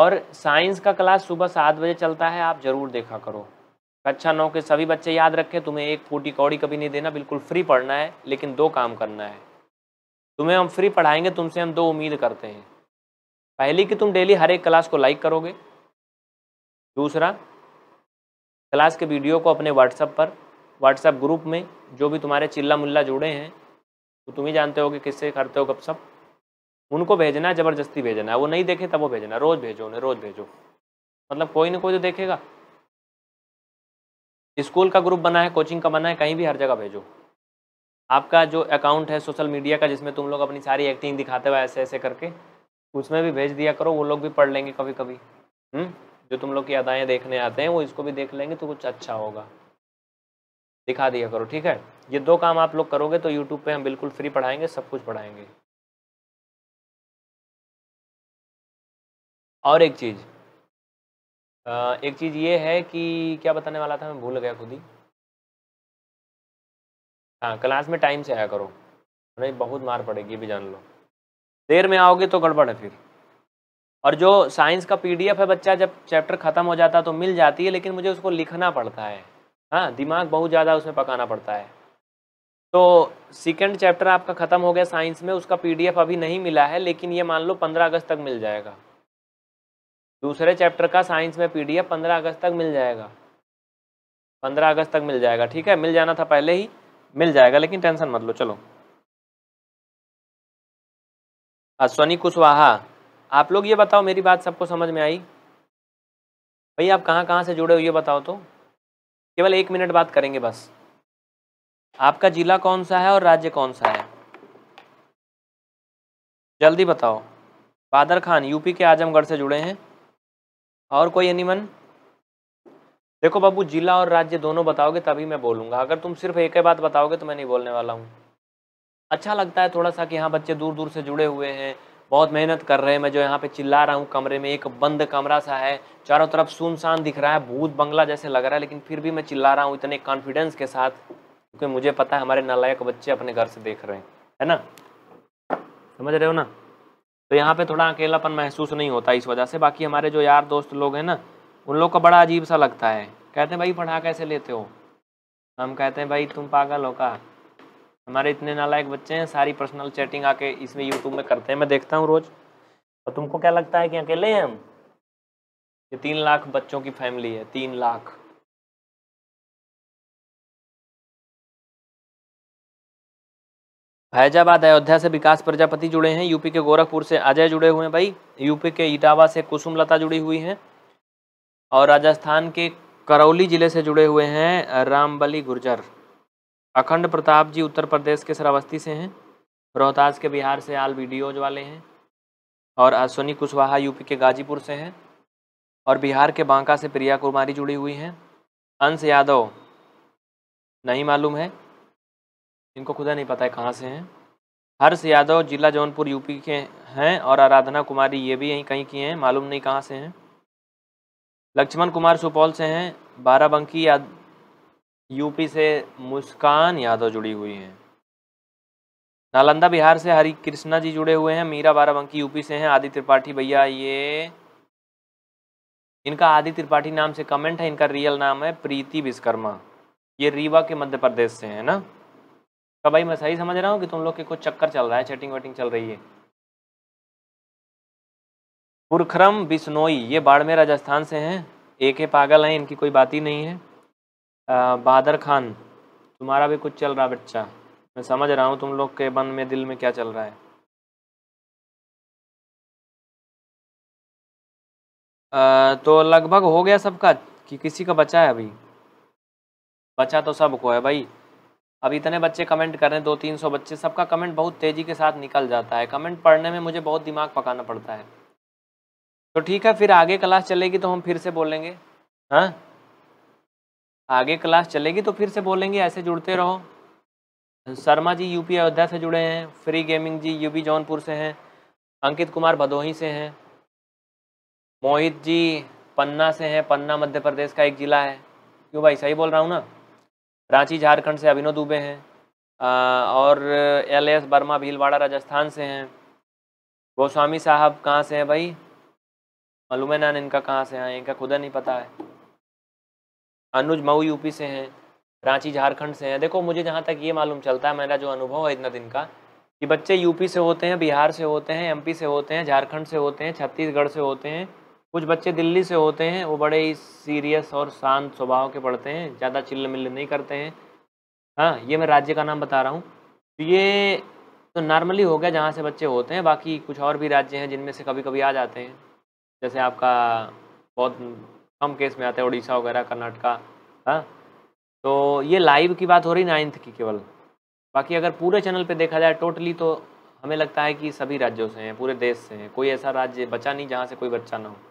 और साइंस का क्लास सुबह सात बजे चलता है आप ज़रूर देखा करो कक्षा अच्छा नौ के सभी बच्चे याद रखें तुम्हें एक फूटी कौड़ी कभी नहीं देना बिल्कुल फ्री पढ़ना है लेकिन दो काम करना है तुम्हें हम फ्री पढ़ाएंगे तुमसे हम दो उम्मीद करते हैं पहली कि तुम डेली हर एक क्लास को लाइक करोगे दूसरा क्लास के वीडियो को अपने व्हाट्सएप पर व्हाट्सएप ग्रुप में जो भी तुम्हारे चिल्ला मुल्ला जुड़े हैं तो तुम ही जानते हो कि किससे करते हो सब उनको भेजना है ज़बरदस्ती भेजना है वो नहीं देखे तब वो भेजना रोज़ भेजो उन्हें रोज़ भेजो मतलब कोई ना कोई तो देखेगा स्कूल का ग्रुप बना है कोचिंग का बना है कहीं भी हर जगह भेजो आपका जो अकाउंट है सोशल मीडिया का जिसमें तुम लोग अपनी सारी एक्टिंग दिखाते हो ऐसे ऐसे करके उसमें भी भेज दिया करो वो लोग भी पढ़ लेंगे कभी कभी हुँ? हम्म? जो तुम लोग की अदाएँ देखने आते हैं वो इसको भी देख लेंगे तो कुछ अच्छा होगा दिखा दिया करो ठीक है ये दो काम आप लोग करोगे तो यूट्यूब पे हम बिल्कुल फ्री पढ़ाएंगे सब कुछ पढ़ाएंगे और एक चीज़ एक चीज़ ये है कि क्या बताने वाला था मैं भूल गया खुद ही हाँ क्लास में टाइम से आया करो नहीं बहुत मार पड़ेगी भी जान लो देर में आओगे तो गड़बड़ है फिर और जो साइंस का पीडीएफ है बच्चा जब चैप्टर ख़त्म हो जाता है तो मिल जाती है लेकिन मुझे उसको लिखना पड़ता है हाँ दिमाग बहुत ज़्यादा उसमें पकाना पड़ता है तो सेकंड चैप्टर आपका ख़त्म हो गया साइंस में उसका पीडीएफ अभी नहीं मिला है लेकिन ये मान लो पंद्रह अगस्त तक मिल जाएगा दूसरे चैप्टर का साइंस में पीडीएफ पंद्रह अगस्त तक मिल जाएगा पंद्रह अगस्त तक मिल जाएगा ठीक है मिल जाना था पहले ही मिल जाएगा लेकिन टेंशन मत लो चलो अश्वनी कुशवाहा आप लोग ये बताओ मेरी बात सबको समझ में आई भाई आप कहाँ कहाँ से जुड़े हो ये बताओ तो केवल एक मिनट बात करेंगे बस आपका जिला कौन सा है और राज्य कौन सा है जल्दी बताओ बादर खान यूपी के आजमगढ़ से जुड़े हैं और कोई एनीमन देखो बाबू जिला और राज्य दोनों बताओगे तभी मैं बोलूँगा अगर तुम सिर्फ एक ही बात बताओगे तो मैं नहीं बोलने वाला हूँ अच्छा लगता है थोड़ा सा कि हाँ बच्चे दूर दूर से जुड़े हुए हैं बहुत मेहनत कर रहे हैं मैं जो यहाँ पे चिल्ला रहा हूँ कमरे में एक बंद कमरा सा है चारों तरफ सुनसान दिख रहा है भूत बंगला जैसे लग रहा है लेकिन फिर भी मैं चिल्ला रहा हूँ इतने कॉन्फिडेंस के साथ क्योंकि मुझे पता है हमारे नालायक बच्चे अपने घर से देख रहे हैं है ना समझ रहे हो ना तो यहाँ पे थोड़ा अकेलापन महसूस नहीं होता इस वजह से बाकी हमारे जो यार दोस्त लोग हैं ना उन लोग को बड़ा अजीब सा लगता है कहते हैं भाई पढ़ा कैसे लेते हो हम कहते हैं भाई तुम पागल हो का हमारे इतने नालायक बच्चे हैं सारी पर्सनल चैटिंग आके इसमें यूट्यूब में करते हैं मैं देखता हूँ रोज़ और तुमको क्या लगता है कि अकेले हैं हम ये तीन लाख बच्चों की फैमिली है तीन लाख फैजाबाद अयोध्या से विकास प्रजापति जुड़े हैं यूपी के गोरखपुर से अजय जुड़े हुए हैं भाई यूपी के इटावा से कुसुम लता जुड़ी हुई हैं और राजस्थान के करौली जिले से जुड़े हुए हैं रामबली गुर्जर अखंड प्रताप जी उत्तर प्रदेश के श्रावस्ती से हैं रोहतास के बिहार से आल वीडियोज वाले हैं और अश्वनी कुशवाहा यूपी के गाजीपुर से हैं और बिहार के बांका से प्रिया कुमारी जुड़ी हुई हैं अंश यादव नहीं मालूम है इनको खुदा नहीं पता है कहाँ से हैं हर्ष यादव जिला जौनपुर यूपी के हैं और आराधना कुमारी ये भी यहीं कहीं की हैं मालूम नहीं कहाँ से हैं लक्ष्मण कुमार सुपौल से हैं बाराबंकी याद यूपी से मुस्कान यादव जुड़ी हुई हैं नालंदा बिहार से हरि कृष्णा जी जुड़े हुए हैं मीरा बाराबंकी यूपी से हैं आदि त्रिपाठी भैया ये इनका आदि त्रिपाठी नाम से कमेंट है इनका रियल नाम है प्रीति विश्वकर्मा ये रीवा के मध्य प्रदेश से है ना तो भाई मैं सही समझ रहा हूँ कि तुम लोग के कुछ चक्कर चल रहा है चैटिंग वेटिंग चल रही है पुरखरम बिश्नोई ये बाड़मेर राजस्थान से हैं एक है पागल हैं इनकी कोई बात ही नहीं है बहादर खान तुम्हारा भी कुछ चल रहा बच्चा मैं समझ रहा हूँ तुम लोग के मन में दिल में क्या चल रहा है आ, तो लगभग हो गया सबका कि किसी का बचा है अभी बचा तो सबको है भाई अब इतने बच्चे कमेंट कर रहे हैं दो तीन सौ बच्चे सबका कमेंट बहुत तेज़ी के साथ निकल जाता है कमेंट पढ़ने में मुझे बहुत दिमाग पकाना पड़ता है तो ठीक है फिर आगे क्लास चलेगी तो हम फिर से बोलेंगे हाँ आगे क्लास चलेगी तो फिर से बोलेंगे ऐसे जुड़ते रहो शर्मा जी यूपी अयोध्या से जुड़े हैं free gaming ji UP Jaunpur से हैं अंकित कुमार भदोही से हैं मोहित जी पन्ना से हैं पन्ना मध्य प्रदेश का एक ज़िला है क्यों भाई सही बोल रहा हूँ ना रांची झारखंड से अभिनव दुबे हैं और एल एस वर्मा भीलवाड़ा राजस्थान से हैं गोस्वामी साहब कहाँ से हैं भाई मालूम है ना इनका कहाँ से हैं इनका खुदा नहीं पता है अनुज मऊ यूपी से हैं रांची झारखंड से हैं देखो मुझे जहाँ तक ये मालूम चलता है मेरा जो अनुभव है इतना दिन का कि बच्चे यूपी से होते हैं बिहार से होते हैं एमपी से होते हैं झारखंड से होते हैं छत्तीसगढ़ से होते हैं कुछ बच्चे दिल्ली से होते हैं वो बड़े ही सीरियस और शांत स्वभाव के पढ़ते हैं ज़्यादा चिल्ल मिल्ल नहीं करते हैं हाँ ये मैं राज्य का नाम बता रहा हूँ तो ये तो नॉर्मली हो गया जहाँ से बच्चे होते हैं बाकी कुछ और भी राज्य हैं जिनमें से कभी कभी आ जाते हैं जैसे आपका बहुत कम केस में आते हैं उड़ीसा वगैरह कर्नाटका हाँ तो ये लाइव की बात हो रही नाइन्थ की केवल बाकी अगर पूरे चैनल पे देखा जाए टोटली तो हमें लगता है कि सभी राज्यों से हैं पूरे देश से हैं कोई ऐसा राज्य बचा नहीं जहाँ से कोई बच्चा ना हो